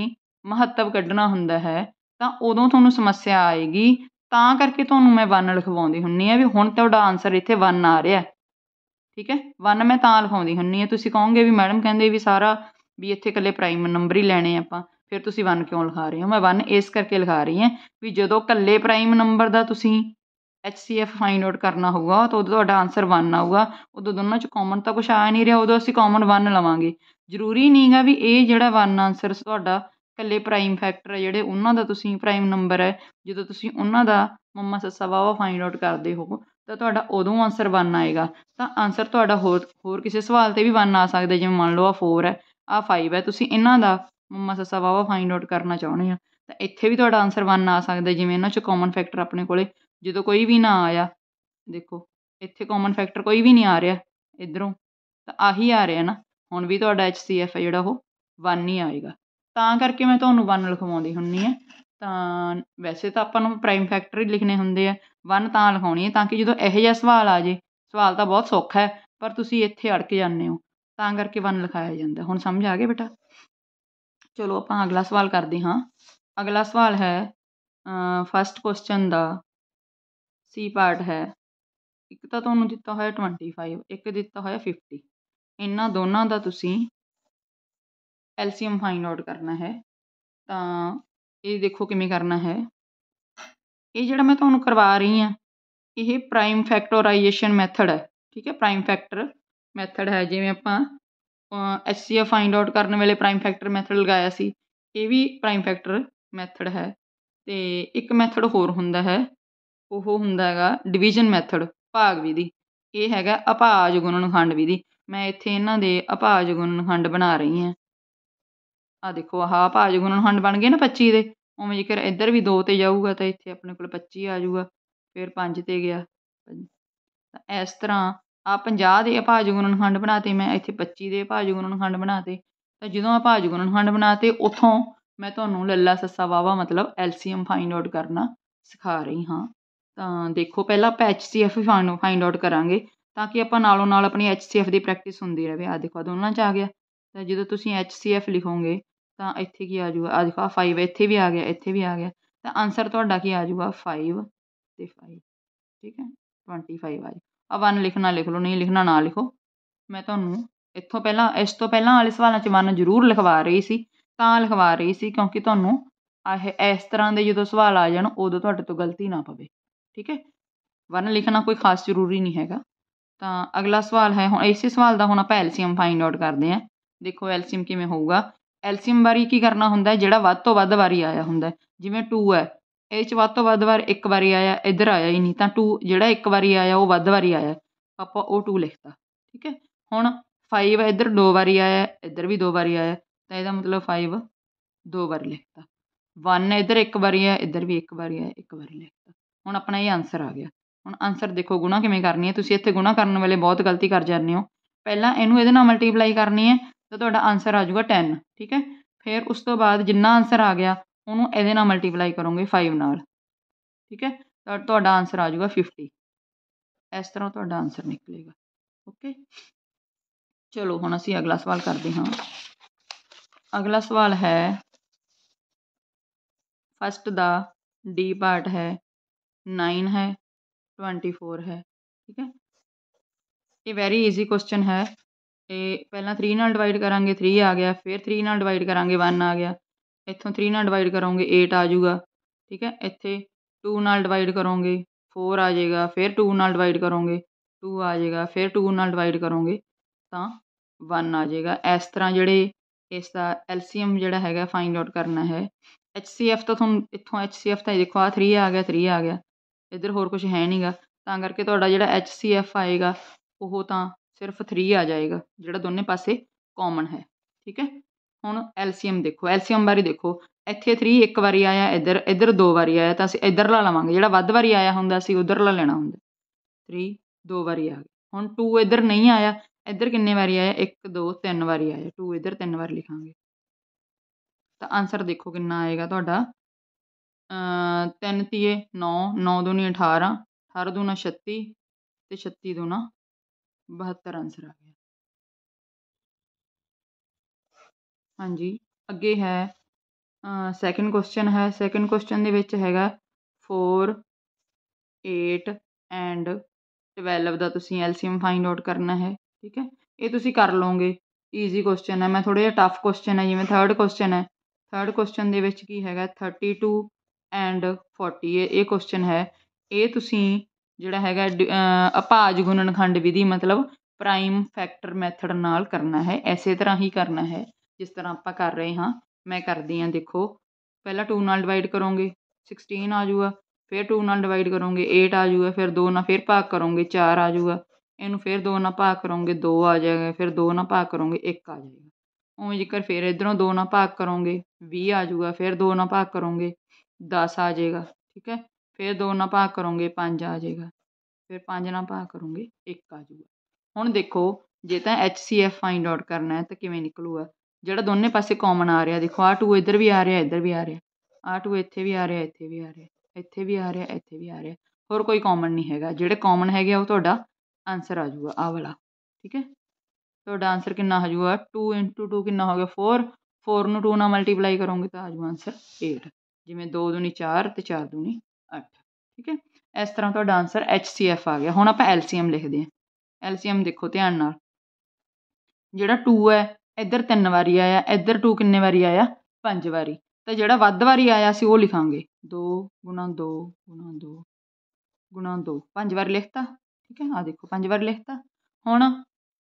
Speaker 1: ਮਹੱਤਵ ਕੱਢਣਾ ਹੁੰਦਾ ਹੈ ਤਾਂ ਉਦੋਂ ਤੁਹਾਨੂੰ ਸਮੱਸਿਆ ਆਏਗੀ ਤਾਂ ਕਰਕੇ ਤੁਹਾਨੂੰ ਮੈਂ ਵਨ ਲਿਖਵਾਉਂਦੀ ਹੁੰਦੀ ਹਾਂ ਵੀ ਹੁਣ ਤੁਹਾਡਾ ਆਨਸਰ ਇੱਥੇ ਵਨ ਆ ਰਿਹਾ ਠੀਕ ਹੈ ਵਨ ਮੈਂ ਤਾਂ ਲਿਖਾਉਂਦੀ ਹੁੰਦੀ ਹਾਂ ਤੁਸੀਂ ਕਹੋਗੇ ਵੀ ਮੈਡਮ ਕਹਿੰਦੇ ਵੀ ਸਾਰਾ ਵੀ ਇੱਥੇ ਇਕੱਲੇ ਪ੍ਰਾਈਮ ਨੰਬਰ ਹੀ ਲੈਣੇ ਆਪਾਂ ਫਿਰ ਤੁਸੀਂ ਵਨ ਕਿਉਂ ਲਿਖਾ ਰਹੇ ਹੋ ਮੈਂ ਵਨ ਇਸ ਕਰਕੇ ਲਿਖਾ ਰਹੀ ਹਾਂ ਵੀ ਜਦੋਂ ਇਕੱਲੇ ਪ੍ਰਾਈਮ ਨੰਬਰ ਦਾ ਤੁਸੀਂ HCF ਫਾਈਂਡ ਆਊਟ ਕਰਨਾ ਹੋਊਗਾ ਤਾਂ ਉਦੋਂ ਤੁਹਾਡਾ ਆਨਸਰ 1 ਆਊਗਾ ਉਦੋਂ ਦੋਨਾਂ 'ਚ ਕਾਮਨ ਤਾਂ ਕੁਝ ਆ ਨਹੀਂ ਰਿਹਾ ਉਦੋਂ ਅਸੀਂ ਕਾਮਨ 1 ਲਵਾਂਗੇ ਜ਼ਰੂਰੀ ਨਹੀਂਗਾ ਵੀ ਇਹ ਜਿਹੜਾ 1 ਆਨਸਰ ਤੁਹਾਡਾ ਇਕੱਲੇ ਪ੍ਰਾਈਮ ਫੈਕਟਰ ਆ ਜਿਹੜੇ ਉਹਨਾਂ ਦਾ ਤੁਸੀਂ ਪ੍ਰਾਈਮ ਨੰਬਰ ਹੈ ਜਦੋਂ ਤੁਸੀਂ ਉਹਨਾਂ ਦਾ ਮੰਮਾ ਸੱਸਾ ਵਾਹਵਾ ਫਾਈਂਡ ਆਊਟ ਕਰਦੇ ਹੋ ਤਾਂ ਤੁਹਾਡਾ ਉਦੋਂ ਆਨਸਰ 1 ਆਏਗਾ ਤਾਂ ਆਨਸਰ ਤੁਹਾਡਾ ਹੋਰ ਹੋਰ ਕਿਸੇ ਸਵਾਲ 'ਤੇ ਵੀ 1 ਆ ਸਕਦਾ ਜਿਵੇਂ ਮੰਨ ਲਓ ਆ 4 ਹੈ ਆ 5 ਹੈ ਤੁਸੀਂ ਇਹਨਾਂ ਦਾ ਮੰਮਾ ਸੱਸਾ ਵਾਹਵਾ ਫਾਈਂਡ ਆਊਟ ਕਰਨਾ ਚਾਹੁੰਦੇ ਆ ਤਾਂ ਇੱਥੇ ਵੀ ਤੁਹਾਡਾ ਆਨਸਰ 1 ਆ ਸਕਦਾ ਜਿਵੇਂ ਇਹਨਾਂ 'ਚ ਕਾਮਨ ਫੈਕਟਰ ਆਪਣੇ ਕੋਲੇ ਜਦੋਂ ਕੋਈ ਵੀ ਨਾ ਆਇਆ ਦੇਖੋ ਇੱਥੇ ਕਾਮਨ ਫੈਕਟਰ ਕੋਈ ਵੀ ਨਹੀਂ ਆ ਰਿਹਾ ਇਧਰੋਂ ਤਾਂ ਆਹੀ ਆ ਰਿਹਾ ਨਾ ਹੁਣ ਵੀ ਤੁਹਾਡਾ HCF ਹੈ ਜਿਹੜਾ ਉਹ 1 ਹੀ ਆਏਗਾ ਤਾਂ ਕਰਕੇ ਮੈਂ ਤੁਹਾਨੂੰ ਵਨ ਲਿਖਵਾਉਂਦੀ ਹੁੰਦੀ ਹਾਂ ਤਾਂ ਵੈਸੇ ਤਾਂ ਆਪਾਂ ਨੂੰ ਪ੍ਰਾਈਮ ਫੈਕਟਰ ਹੀ ਲਿਖਣੇ ਹੁੰਦੇ ਆ ਵਨ ਤਾਂ ਲਿਖਾਉਣੀ ਹੈ ਤਾਂ ਕਿ ਜਦੋਂ ਇਹੋ ਜਿਹਾ ਸਵਾਲ ਆ ਜੇ ਸਵਾਲ ਤਾਂ ਬਹੁਤ ਸੌਖਾ ਹੈ ਪਰ ਤੁਸੀਂ ਇੱਥੇ ਅੜਕ ਜਾਂਦੇ ਹੋ ਤਾਂ ਕਰਕੇ ਵਨ ਲਿਖਾਇਆ ਜਾਂਦਾ ਹੁਣ ਸਮਝ ਆ ਗਏ ਬੇਟਾ ਚਲੋ ਆਪਾਂ ਅਗਲਾ ਸਵਾਲ ਕਰਦੇ ਹਾਂ ਅਗਲਾ ਸਵਾਲ ਹੈ ਫਸਟ ਕੁਐਸਚਨ ਦਾ ਸੀ ਪਾਰਟ ਹੈ ਇੱਕ ਤਾਂ ਤੁਹਾਨੂੰ ਦਿੱਤਾ ਹੋਇਆ 25 ਇੱਕ ਦਿੱਤਾ ਹੋਇਆ 50 ਇਹਨਾਂ ਦੋਨਾਂ ਦਾ ਤੁਸੀਂ ਕੈਲਸ਼ੀਅਮ ਫਾਈਂਡ ਆਊਟ ਕਰਨਾ ਹੈ ਤਾਂ ਇਹ ਦੇਖੋ ਕਿਵੇਂ ਕਰਨਾ ਹੈ ਇਹ ਜਿਹੜਾ ਮੈਂ ਤੁਹਾਨੂੰ ਕਰਵਾ ਰਹੀ ਹਾਂ ਇਹ ਪ੍ਰਾਈਮ ਫੈਕਟੋਰਾਈਜੇਸ਼ਨ ਮੈਥਡ ਹੈ ਠੀਕ ਹੈ ਪ੍ਰਾਈਮ ਫੈਕਟਰ ਮੈਥਡ ਹੈ ਜਿਵੇਂ ਆਪਾਂ ਐਸਸੀਐਫ ਫਾਈਂਡ ਆਊਟ ਕਰਨ ਵੇਲੇ ਪ੍ਰਾਈਮ ਫੈਕਟਰ ਮੈਥਡ ਲਗਾਇਆ ਸੀ ਇਹ ਵੀ ਪ੍ਰਾਈਮ ਫੈਕਟਰ ਮੈਥਡ ਹੈ ਤੇ ਇੱਕ ਮੈਥਡ ਹੋਰ ਹੁੰਦਾ ਹੈ ਉਹ ਹੁੰਦਾ ਹੈਗਾ ਡਿਵੀਜ਼ਨ ਮੈਥਡ ਭਾਗ ਵਿਧੀ ਇਹ ਹੈਗਾ ਅਭਾਜ ਗੁਣਨਖੰਡ ਵਿਧੀ ਮੈਂ ਇੱਥੇ ਇਹਨਾਂ ਦੇ ਅਭਾਜ ਗੁਣਨਖੰਡ ਬਣਾ ਰਹੀ ਹਾਂ ਆ ਦੇਖੋ ਆਹ ਭਾਜ ਗੁਣਨ ਖੰਡ ਬਣ ਗਏ ਨਾ 25 ਦੇ ਉਵੇਂ ਜੇਕਰ ਇੱਧਰ ਵੀ 2 ਤੇ ਜਾਊਗਾ ਤਾਂ ਇੱਥੇ ਆਪਣੇ ਕੋਲ 25 ਆ ਜਾਊਗਾ ਫਿਰ 5 ਤੇ ਗਿਆ ਤਾਂ ਇਸ ਤਰ੍ਹਾਂ ਆ 50 ਦੇ ਭਾਜ ਗੁਣਨ ਖੰਡ ਬਣਾਤੇ ਮੈਂ ਇੱਥੇ 25 ਦੇ ਭਾਜ ਗੁਣਨ ਖੰਡ ਬਣਾਤੇ ਤਾਂ ਜਦੋਂ ਆ ਭਾਜ ਗੁਣਨ ਖੰਡ ਬਣਾਤੇ ਉਥੋਂ ਮੈਂ ਤੁਹਾਨੂੰ ਲੱਲਾ ਸੱਸਾ ਵਾਵਾ ਮਤਲਬ ਐਲਸੀਐਮ ਫਾਈਂਡ ਆਊਟ ਕਰਨਾ ਸਿਖਾ ਰਹੀ ਹਾਂ ਤਾਂ ਦੇਖੋ ਪਹਿਲਾਂ ਆਪਾਂ ਨੂੰ ਫਾਈਂਡ ਆਊਟ ਕਰਾਂਗੇ ਤਾਂ ਕਿ ਆਪਾਂ ਨਾਲੋਂ ਨਾਲ ਆਪਣੀ ਐਚਸੀਐਫ ਦੀ ਪ੍ਰੈਕਟਿਸ ਹੁੰਦੀ ਰਹੇ ਆ ਦੇਖੋ ਦੋਨਾਂ ਚ ਆ ਗਿਆ ਤਾਂ ਜਦੋਂ ਤੁਸੀਂ ਐਚਸੀਐਫ ਲਿਖੋਗੇ ਤਾਂ ਇੱਥੇ ਕੀ ਆ ਜੂਗਾ ਆ ਦੇਖੋ 5 ਇੱਥੇ ਵੀ ਆ ਗਿਆ ਇੱਥੇ ਵੀ ਆ ਗਿਆ ਤਾਂ ਆਨਸਰ ਤੁਹਾਡਾ ਕੀ ਆ ਜੂਗਾ 5 ਤੇ 5 ਠੀਕ ਹੈ 25 ਫਾਈਵ ਆ ਜੂ ਆ ਵਨ ਲਿਖਣਾ ਲਿਖ ਲਓ ਨਹੀਂ ਲਿਖਣਾ ਨਾ ਲਿਖੋ ਮੈਂ ਤੁਹਾਨੂੰ ਇੱਥੋਂ ਪਹਿਲਾਂ ਇਸ ਤੋਂ ਪਹਿਲਾਂ ਵਾਲੇ ਸਵਾਲਾਂ 'ਚ ਵਨ ਜ਼ਰੂਰ ਲਿਖਵਾ ਰਹੀ ਸੀ ਤਾਂ ਲਿਖਵਾ ਰਹੀ ਸੀ ਕਿਉਂਕਿ ਤੁਹਾਨੂੰ ਇਹ ਇਸ ਤਰ੍ਹਾਂ ਦੇ ਜਦੋਂ ਸਵਾਲ ਆ ਜਾਣ ਉਦੋਂ ਤੁਹਾਡੇ ਤੋਂ ਗਲਤੀ ਨਾ ਪਵੇ ਠੀਕ ਹੈ ਵਨ ਲਿਖਣਾ ਕੋਈ ਖਾਸ ਜ਼ਰੂਰੀ ਨਹੀਂ ਹੈਗਾ ਤਾਂ ਅਗਲਾ ਸਵਾਲ ਹੈ ਹੁਣ ਇਸੇ ਸਵਾਲ ਦਾ ਹੁਣ ਆਪਾਂ ਐਲਸੀਐਮ ਫਾਈਂਡ ਆਊਟ ਕਰਦੇ ਹਾਂ ਦੇਖੋ ਐਲਸੀਐਮ ਕਿਵੇਂ ਹੋਊਗਾ ਐਲਸੀਅਮ ਵਾਰੀ ਕੀ ਕਰਨਾ ਹੁੰਦਾ ਜਿਹੜਾ ਵੱਧ ਤੋਂ ਵੱਧ ਵਾਰੀ ਆਇਆ ਹੁੰਦਾ ਜਿਵੇਂ ਟੂ ਹੈ ਇਹ 'ਚ ਵੱਧ ਤੋਂ ਵੱਧ ਵਾਰ ਇੱਕ ਵਾਰੀ ਆਇਆ ਇੱਧਰ ਆਇਆ ਹੀ ਨਹੀਂ ਤਾਂ ਟੂ ਜਿਹੜਾ ਇੱਕ ਵਾਰੀ ਆਇਆ ਉਹ ਵੱਧ ਵਾਰੀ ਆਇਆ ਆਪਾਂ ਉਹ ਟੂ ਲਿਖਤਾ ਠੀਕ ਹੈ ਹੁਣ ਫਾਈਵ ਇੱਧਰ ਦੋ ਵਾਰੀ ਆਇਆ ਇੱਧਰ ਵੀ ਦੋ ਵਾਰੀ ਆਇਆ ਤਾਂ ਇਹਦਾ ਮਤਲਬ ਫਾਈਵ ਦੋ ਵਾਰੀ ਲਿਖਤਾ ਵਨ ਇੱਧਰ ਇੱਕ ਵਾਰੀ ਆਇਆ ਇੱਧਰ ਵੀ ਇੱਕ ਵਾਰੀ ਆਇਆ ਇੱਕ ਵਾਰੀ ਲਿਖਤਾ ਹੁਣ ਆਪਣਾ ਇਹ ਆਨਸਰ ਆ ਗਿਆ ਹੁਣ ਆਨਸਰ ਦੇਖੋ ਗੁਣਾ ਕਿਵੇਂ ਕਰਨੀ ਹੈ ਤੁਸੀਂ ਇੱਥੇ ਗੁਣਾ ਕਰਨ ਵੇਲੇ ਬਹੁਤ ਗਲਤੀ ਕਰ ਜਾਂਦੇ ਹੋ ਪਹਿਲਾਂ ਇਹਨੂੰ ਇਹਦੇ ਨਾਲ ਮਲਟੀਪਲਾਈ ਕਰਨੀ ਹੈ ਤਾਂ ਤੁਹਾਡਾ ਆਨਸਰ ਆ ਜਾਊਗਾ 10 ਠੀਕ ਹੈ ਫਿਰ ਉਸ ਤੋਂ ਬਾਅਦ ਜਿੰਨਾ ਆਨਸਰ ਆ ਗਿਆ ਉਹਨੂੰ ਇਹਦੇ ਨਾਲ ਮਲਟੀਪਲਾਈ ਕਰੋਗੇ 5 ਨਾਲ ਠੀਕ ਹੈ ਤਾਂ ਤੁਹਾਡਾ ਆਨਸਰ ਆ ਜਾਊਗਾ 50 ਇਸ ਤਰ੍ਹਾਂ ਤੁਹਾਡਾ ਆਨਸਰ ਨਿਕਲੇਗਾ ਓਕੇ ਚਲੋ ਹੁਣ ਅਸੀਂ ਅਗਲਾ ਸਵਾਲ ਕਰਦੇ ਹਾਂ ਅਗਲਾ ਸਵਾਲ ਹੈ ਫਸਟ ਦਾ ਡੀ ਪਾਰਟ ਹੈ 9 ਹੈ 24 ਹੈ ਠੀਕ ਹੈ ਇਹ ਵੈਰੀ ਈਜ਼ੀ ਕੁਐਸਚਨ ਹੈ ਤੇ ਪਹਿਲਾਂ 3 ਨਾਲ ਡਿਵਾਈਡ ਕਰਾਂਗੇ 3 ਆ ਗਿਆ ਫਿਰ 3 ਨਾਲ ਡਿਵਾਈਡ ਕਰਾਂਗੇ ਵਨ ਆ ਗਿਆ ਇੱਥੋਂ 3 ਨਾਲ ਡਿਵਾਈਡ ਕਰੋਗੇ ਏਟ ਆ ਜੂਗਾ ਠੀਕ ਹੈ ਇੱਥੇ ਟੂ ਨਾਲ ਡਿਵਾਈਡ ਕਰੋਗੇ ਫੋਰ ਆ ਜਾਏਗਾ ਫਿਰ ਟੂ ਨਾਲ ਡਿਵਾਈਡ ਕਰੋਗੇ ਟੂ ਆ ਜਾਏਗਾ ਫਿਰ ਟੂ ਨਾਲ ਡਿਵਾਈਡ ਕਰੋਗੇ ਤਾਂ ਵਨ ਆ ਜਾਏਗਾ ਇਸ ਤਰ੍ਹਾਂ ਜਿਹੜੇ ਇਸ ਦਾ ਐਲਸੀਐਮ ਜਿਹੜਾ ਹੈਗਾ ਫਾਈਂਡ ਆਊਟ ਕਰਨਾ ਹੈ ਐਚ ਸੀ ਐਫ ਤਾਂ ਤੁਹਾਨੂੰ ਇੱਥੋਂ ਐਚ ਸੀ ਐਫ ਤਾਂ ਦੇਖੋ ਆ 3 ਆ ਗਿਆ 3 ਆ ਗਿਆ ਇੱਧਰ ਹੋਰ ਕੁਝ ਹੈ ਨਹੀਂਗਾ ਤਾਂ ਕਰਕੇ ਤੁਹਾਡਾ ਜਿਹੜਾ ਐਚ ਸੀ ਐਫ ਆਏਗਾ ਉਹ ਤਾਂ ਸਿਰਫ 3 ਆ ਜਾਏਗਾ ਜਿਹੜਾ ਦੋਨੇ ਪਾਸੇ ਕਾਮਨ ਹੈ ਠੀਕ ਹੈ ਹੁਣ ਐਲਸੀਐਮ ਦੇਖੋ ਐਲਸੀਐਮ ਬਾਰੇ ਦੇਖੋ ਇੱਥੇ 3 ਇੱਕ ਵਾਰੀ ਆਇਆ ਇੱਧਰ ਇੱਧਰ ਦੋ ਵਾਰੀ ਆਇਆ ਤਾਂ ਅਸੀਂ ਲਾ ਲਵਾਂਗੇ ਜਿਹੜਾ ਵੱਧ ਵਾਰੀ ਆਇਆ ਹੁੰਦਾ ਸੀ ਉਧਰ ਲਾ ਲੈਣਾ ਹੁੰਦਾ 3 ਦੋ ਵਾਰੀ ਆ ਗਿਆ ਹੁਣ 2 ਇੱਧਰ ਨਹੀਂ ਆਇਆ ਇੱਧਰ ਕਿੰਨੇ ਵਾਰੀ ਆਇਆ 1 2 3 ਵਾਰੀ ਆਇਆ 2 ਇੱਧਰ 3 ਵਾਰ ਲਿਖਾਂਗੇ ਤਾਂ ਆਨਸਰ ਦੇਖੋ ਕਿੰਨਾ ਆਏਗਾ ਤੁਹਾਡਾ 3 3 9 9 2 18 18 2 36 ਤੇ 36 9 72 ਆਨਸਰ ਆ ਗਿਆ ਹਾਂਜੀ ਅੱਗੇ ਹੈ ਸੈਕੰਡ ਕੁਐਸਚਨ ਹੈ ਸੈਕੰਡ ਕੁਐਸਚਨ ਦੇ ਵਿੱਚ ਹੈਗਾ 4 8 ਐਂਡ 12 ਦਾ ਤੁਸੀਂ ਐਲਸੀਐਮ ਫਾਈਂਡ ਆਊਟ ਕਰਨਾ ਹੈ ਠੀਕ ਹੈ ਇਹ ਤੁਸੀਂ ਕਰ ਲਓਗੇ ਈਜ਼ੀ ਕੁਐਸਚਨ ਹੈ ਮੈਂ ਥੋੜਾ ਜਿਹਾ ਟਫ ਕੁਐਸਚਨ ਹੈ ਜਿਵੇਂ ਥਰਡ ਕੁਐਸਚਨ ਹੈ ਥਰਡ ਕੁਐਸਚਨ ਦੇ ਵਿੱਚ ਕੀ ਹੈਗਾ 32 ਐਂਡ 40 ਇਹ ਕੁਐਸਚਨ ਹੈ ਇਹ ਤੁਸੀਂ ਜਿਹੜਾ ਹੈਗਾ ਅਪਾਜ ਗੁਣਨਖੰਡ ਵਿਧੀ ਮਤਲਬ ਪ੍ਰਾਈਮ ਫੈਕਟਰ ਮੈਥਡ ਨਾਲ ਕਰਨਾ ਹੈ ਇਸੇ ਤਰ੍ਹਾਂ ਹੀ ਕਰਨਾ ਹੈ ਜਿਸ ਤਰ੍ਹਾਂ ਆਪਾਂ ਕਰ ਰਹੇ ਹਾਂ ਮੈਂ ਕਰਦੀ ਹਾਂ ਦੇਖੋ ਪਹਿਲਾਂ 2 ਨਾਲ ਡਿਵਾਈਡ ਕਰੋਗੇ 16 ਆ ਜਾਊਗਾ ਫਿਰ 2 ਨਾਲ ਡਿਵਾਈਡ ਕਰੋਗੇ 8 ਆ ਜਾਊਗਾ ਫਿਰ 2 ਨਾਲ ਫਿਰ ਭਾਗ ਕਰੋਗੇ 4 ਆ ਜਾਊਗਾ ਇਹਨੂੰ ਫਿਰ 2 ਨਾਲ ਭਾਗ ਕਰੋਗੇ 2 ਆ ਜਾਏਗਾ ਫਿਰ 2 ਨਾਲ ਭਾਗ ਕਰੋਗੇ 1 ਆ ਜਾਏਗਾ ਉਵੇਂ ਜੇਕਰ ਫਿਰ ਇਧਰੋਂ 2 ਨਾਲ ਭਾਗ ਕਰੋਗੇ 20 ਆ ਜਾਊਗਾ ਫਿਰ 2 ਨਾਲ ਭਾਗ ਕਰੋਗੇ 10 ਆ ਜਾਏਗਾ ਠੀਕ ਹੈ फिर दो ना भाग करोंगे पाँच आ जाएगा फिर पाँच ना भाग करोंगे एक आ जाएगा हूँ देखो जे तो H C F find out करना है तो किमें निकलूगा जोड़ा दोनों पास कॉमन आ रहा देखो आ टू इधर भी आ रहा इधर भी आ रहा आ टू इतने भी आ रहा इतने भी आ रहा इतने भी आ रहा इतने भी आ रहा होर कोई कॉमन नहीं है जोड़े कॉमन है वोड़ा आंसर आजूगा आ वाला ठीक है तो आंसर कि आजूगा टू इंटू टू कि हो गया फोर फोर न टू ना मल्टीप्लाई करोगे तो आज आंसर एट जिमें दो दूनी चार तो चार दूनी 8 ਠੀਕ ਹੈ ਇਸ ਤਰ੍ਹਾਂ ਤੁਹਾਡਾ ਆਨਸਰ HCF ਆ ਗਿਆ ਹੁਣ ਆਪਾਂ LCM ਲਿਖਦੇ ਹਾਂ LCM ਦੇਖੋ ਧਿਆਨ ਨਾਲ ਜਿਹੜਾ 2 ਹੈ ਇੱਧਰ ਤਿੰਨ ਵਾਰੀ ਆਇਆ ਇੱਧਰ 2 ਕਿੰਨੇ ਵਾਰੀ ਆਇਆ ਪੰਜ ਵਾਰੀ ਤਾਂ ਜਿਹੜਾ ਵੱਧ ਵਾਰੀ ਆਇਆ ਸੀ ਉਹ ਲਿਖਾਂਗੇ 2 2 2 2 ਪੰਜ ਵਾਰ ਲਿਖਤਾ ਠੀਕ ਹੈ ਆ ਦੇਖੋ ਪੰਜ ਵਾਰ ਲਿਖਤਾ ਹੁਣ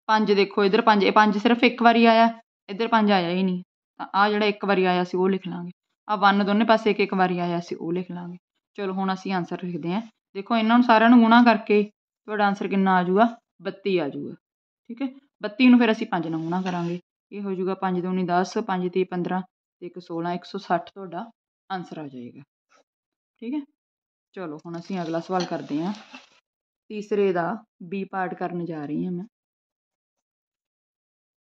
Speaker 1: ਪੰਜ ਦੇਖੋ ਇੱਧਰ ਪੰਜ ਇਹ ਪੰਜ ਸਿਰਫ ਇੱਕ ਵਾਰੀ ਆਇਆ ਇੱਧਰ ਪੰਜ ਆਇਆ ਹੀ ਨਹੀਂ ਤਾਂ ਆ ਜਿਹੜਾ ਇੱਕ ਵਾਰੀ ਆਇਆ ਸੀ ਉਹ ਲਿਖ ਲਾਂਗੇ ਆ 1 ਦੋਨੇ ਪਾਸੇ ਇੱਕ ਇੱਕ ਵਾਰੀ ਆਇਆ ਸੀ ਉਹ ਲਿਖ ਲਾਂਗੇ ਚਲੋ ਹੁਣ ਅਸੀਂ ਆਨਸਰ ਲਿਖਦੇ ਹਾਂ ਦੇਖੋ ਇਹਨਾਂ ਨੂੰ ਸਾਰਿਆਂ ਨੂੰ ਗੁਣਾ ਕਰਕੇ ਤੁਹਾਡਾ ਆਨਸਰ ਕਿੰਨਾ ਆ ਜਾਊਗਾ ਬੱਤੀ ਆ ਜਾਊਗਾ ਠੀਕ ਹੈ ਬੱਤੀ ਨੂੰ ਫਿਰ ਅਸੀਂ ਪੰਜ ਨਾਲ ਗੁਣਾ ਕਰਾਂਗੇ ਇਹ ਹੋ ਜਾਊਗਾ ਪੰਜ ਦੂਣੀ ਦਸ ਪੰਜ 3 ਪੰਦਰਾਂ ਅਤੇ ਇੱਕ ਸੋਲਾਂ ਇੱਕ ਸੌ ਸੱਠ ਤੁਹਾਡਾ ਆਨਸਰ ਆ ਜਾਏਗਾ ਠੀਕ ਹੈ ਚਲੋ ਹੁਣ ਅਸੀਂ ਅਗਲਾ ਸਵਾਲ ਕਰਦੇ ਹਾਂ ਤੀਸਰੇ ਦਾ ਬੀ ਪਾਰਟ ਕਰਨ ਜਾ ਰਹੀ ਹਾਂ ਮੈਂ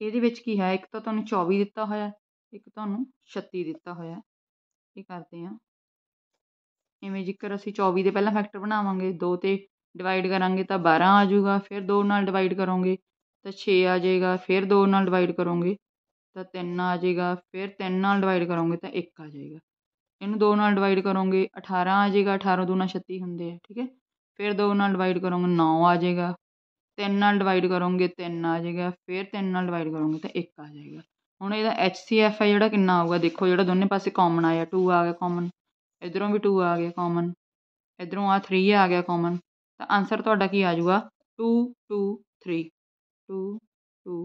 Speaker 1: ਇਹਦੇ ਵਿੱਚ ਕੀ ਹੈ ਇੱਕ ਤਾਂ ਤੁਹਾਨੂੰ 24 ਦਿੱਤਾ ਹੋਇਆ ਇੱਕ ਤੁਹਾਨੂੰ 36 ਦਿੱਤਾ ਹੋਇਆ ਇਹ ਕਰਦੇ ਹਾਂ ਇਵੇਂ ਜੇਕਰ ਅਸੀਂ ਚੌਵੀ ਦੇ ਪਹਿਲਾਂ ਫੈਕਟਰ ਬਣਾਵਾਂਗੇ ਦੋ 'ਤੇ ਡਿਵਾਈਡ ਕਰਾਂਗੇ ਤਾਂ 12 ਆ ਜਾਊਗਾ ਫਿਰ ਦੋ ਨਾਲ ਡਿਵਾਈਡ ਕਰੋਗੇ ਤਾਂ ਛੇ ਆ ਜਾਏਗਾ ਫਿਰ ਦੋ ਨਾਲ ਡਿਵਾਈਡ ਕਰੋਗੇ ਤਾਂ ਤਿੰਨ ਆ ਜਾਏਗਾ ਫਿਰ ਤਿੰਨ ਨਾਲ ਡਿਵਾਈਡ ਕਰੋਗੇ ਤਾਂ ਇੱਕ ਆ ਜਾਏਗਾ ਇਹਨੂੰ ਦੋ ਨਾਲ ਡਿਵਾਈਡ ਕਰੋਗੇ 18 ਆ ਜਾਏਗਾ ਦੋ ਨਾਲ ਛੱਤੀ ਹੁੰਦੇ ਆ ਠੀਕ ਹੈ ਫਿਰ ਦੋ ਨਾਲ ਡਿਵਾਈਡ ਕਰੋਗੇ ਨੌ ਆ ਜਾਏਗਾ ਤਿੰਨ ਨਾਲ ਡਿਵਾਈਡ ਕਰੋਗੇ ਤਿੰਨ ਆ ਜਾਏਗਾ ਫਿਰ ਤਿੰਨ ਨਾਲ ਡਿਵਾਈਡ ਕਰੋਗੇ ਤਾਂ ਇੱਕ ਆ ਜਾਏਗਾ ਹੁਣ ਇਹਦਾ ਐਚ ਸੀ ਐਫ ਆ ਜਿਹੜਾ ਕਿੰਨਾ ਆਊਗਾ ਦੇਖੋ ਜਿਹੜਾ ਦੋਨੇ ਪਾਸੇ ਕਾਮਨ ਆਇਆ ਟੂ ਆ ਗਿਆ ਕਾਮਨ ਇਧਰੋਂ ਵੀ ਟੂ ਆ ਗਿਆ ਕਾਮਨ ਇਧਰੋਂ ਆ 3 ਆ ਗਿਆ ਕਾਮਨ ਤਾਂ ਆਨਸਰ ਤੁਹਾਡਾ ਕੀ ਆ ਜਾਊਗਾ ਟੂ ਟੂ 3 ਟੂ ਟੂ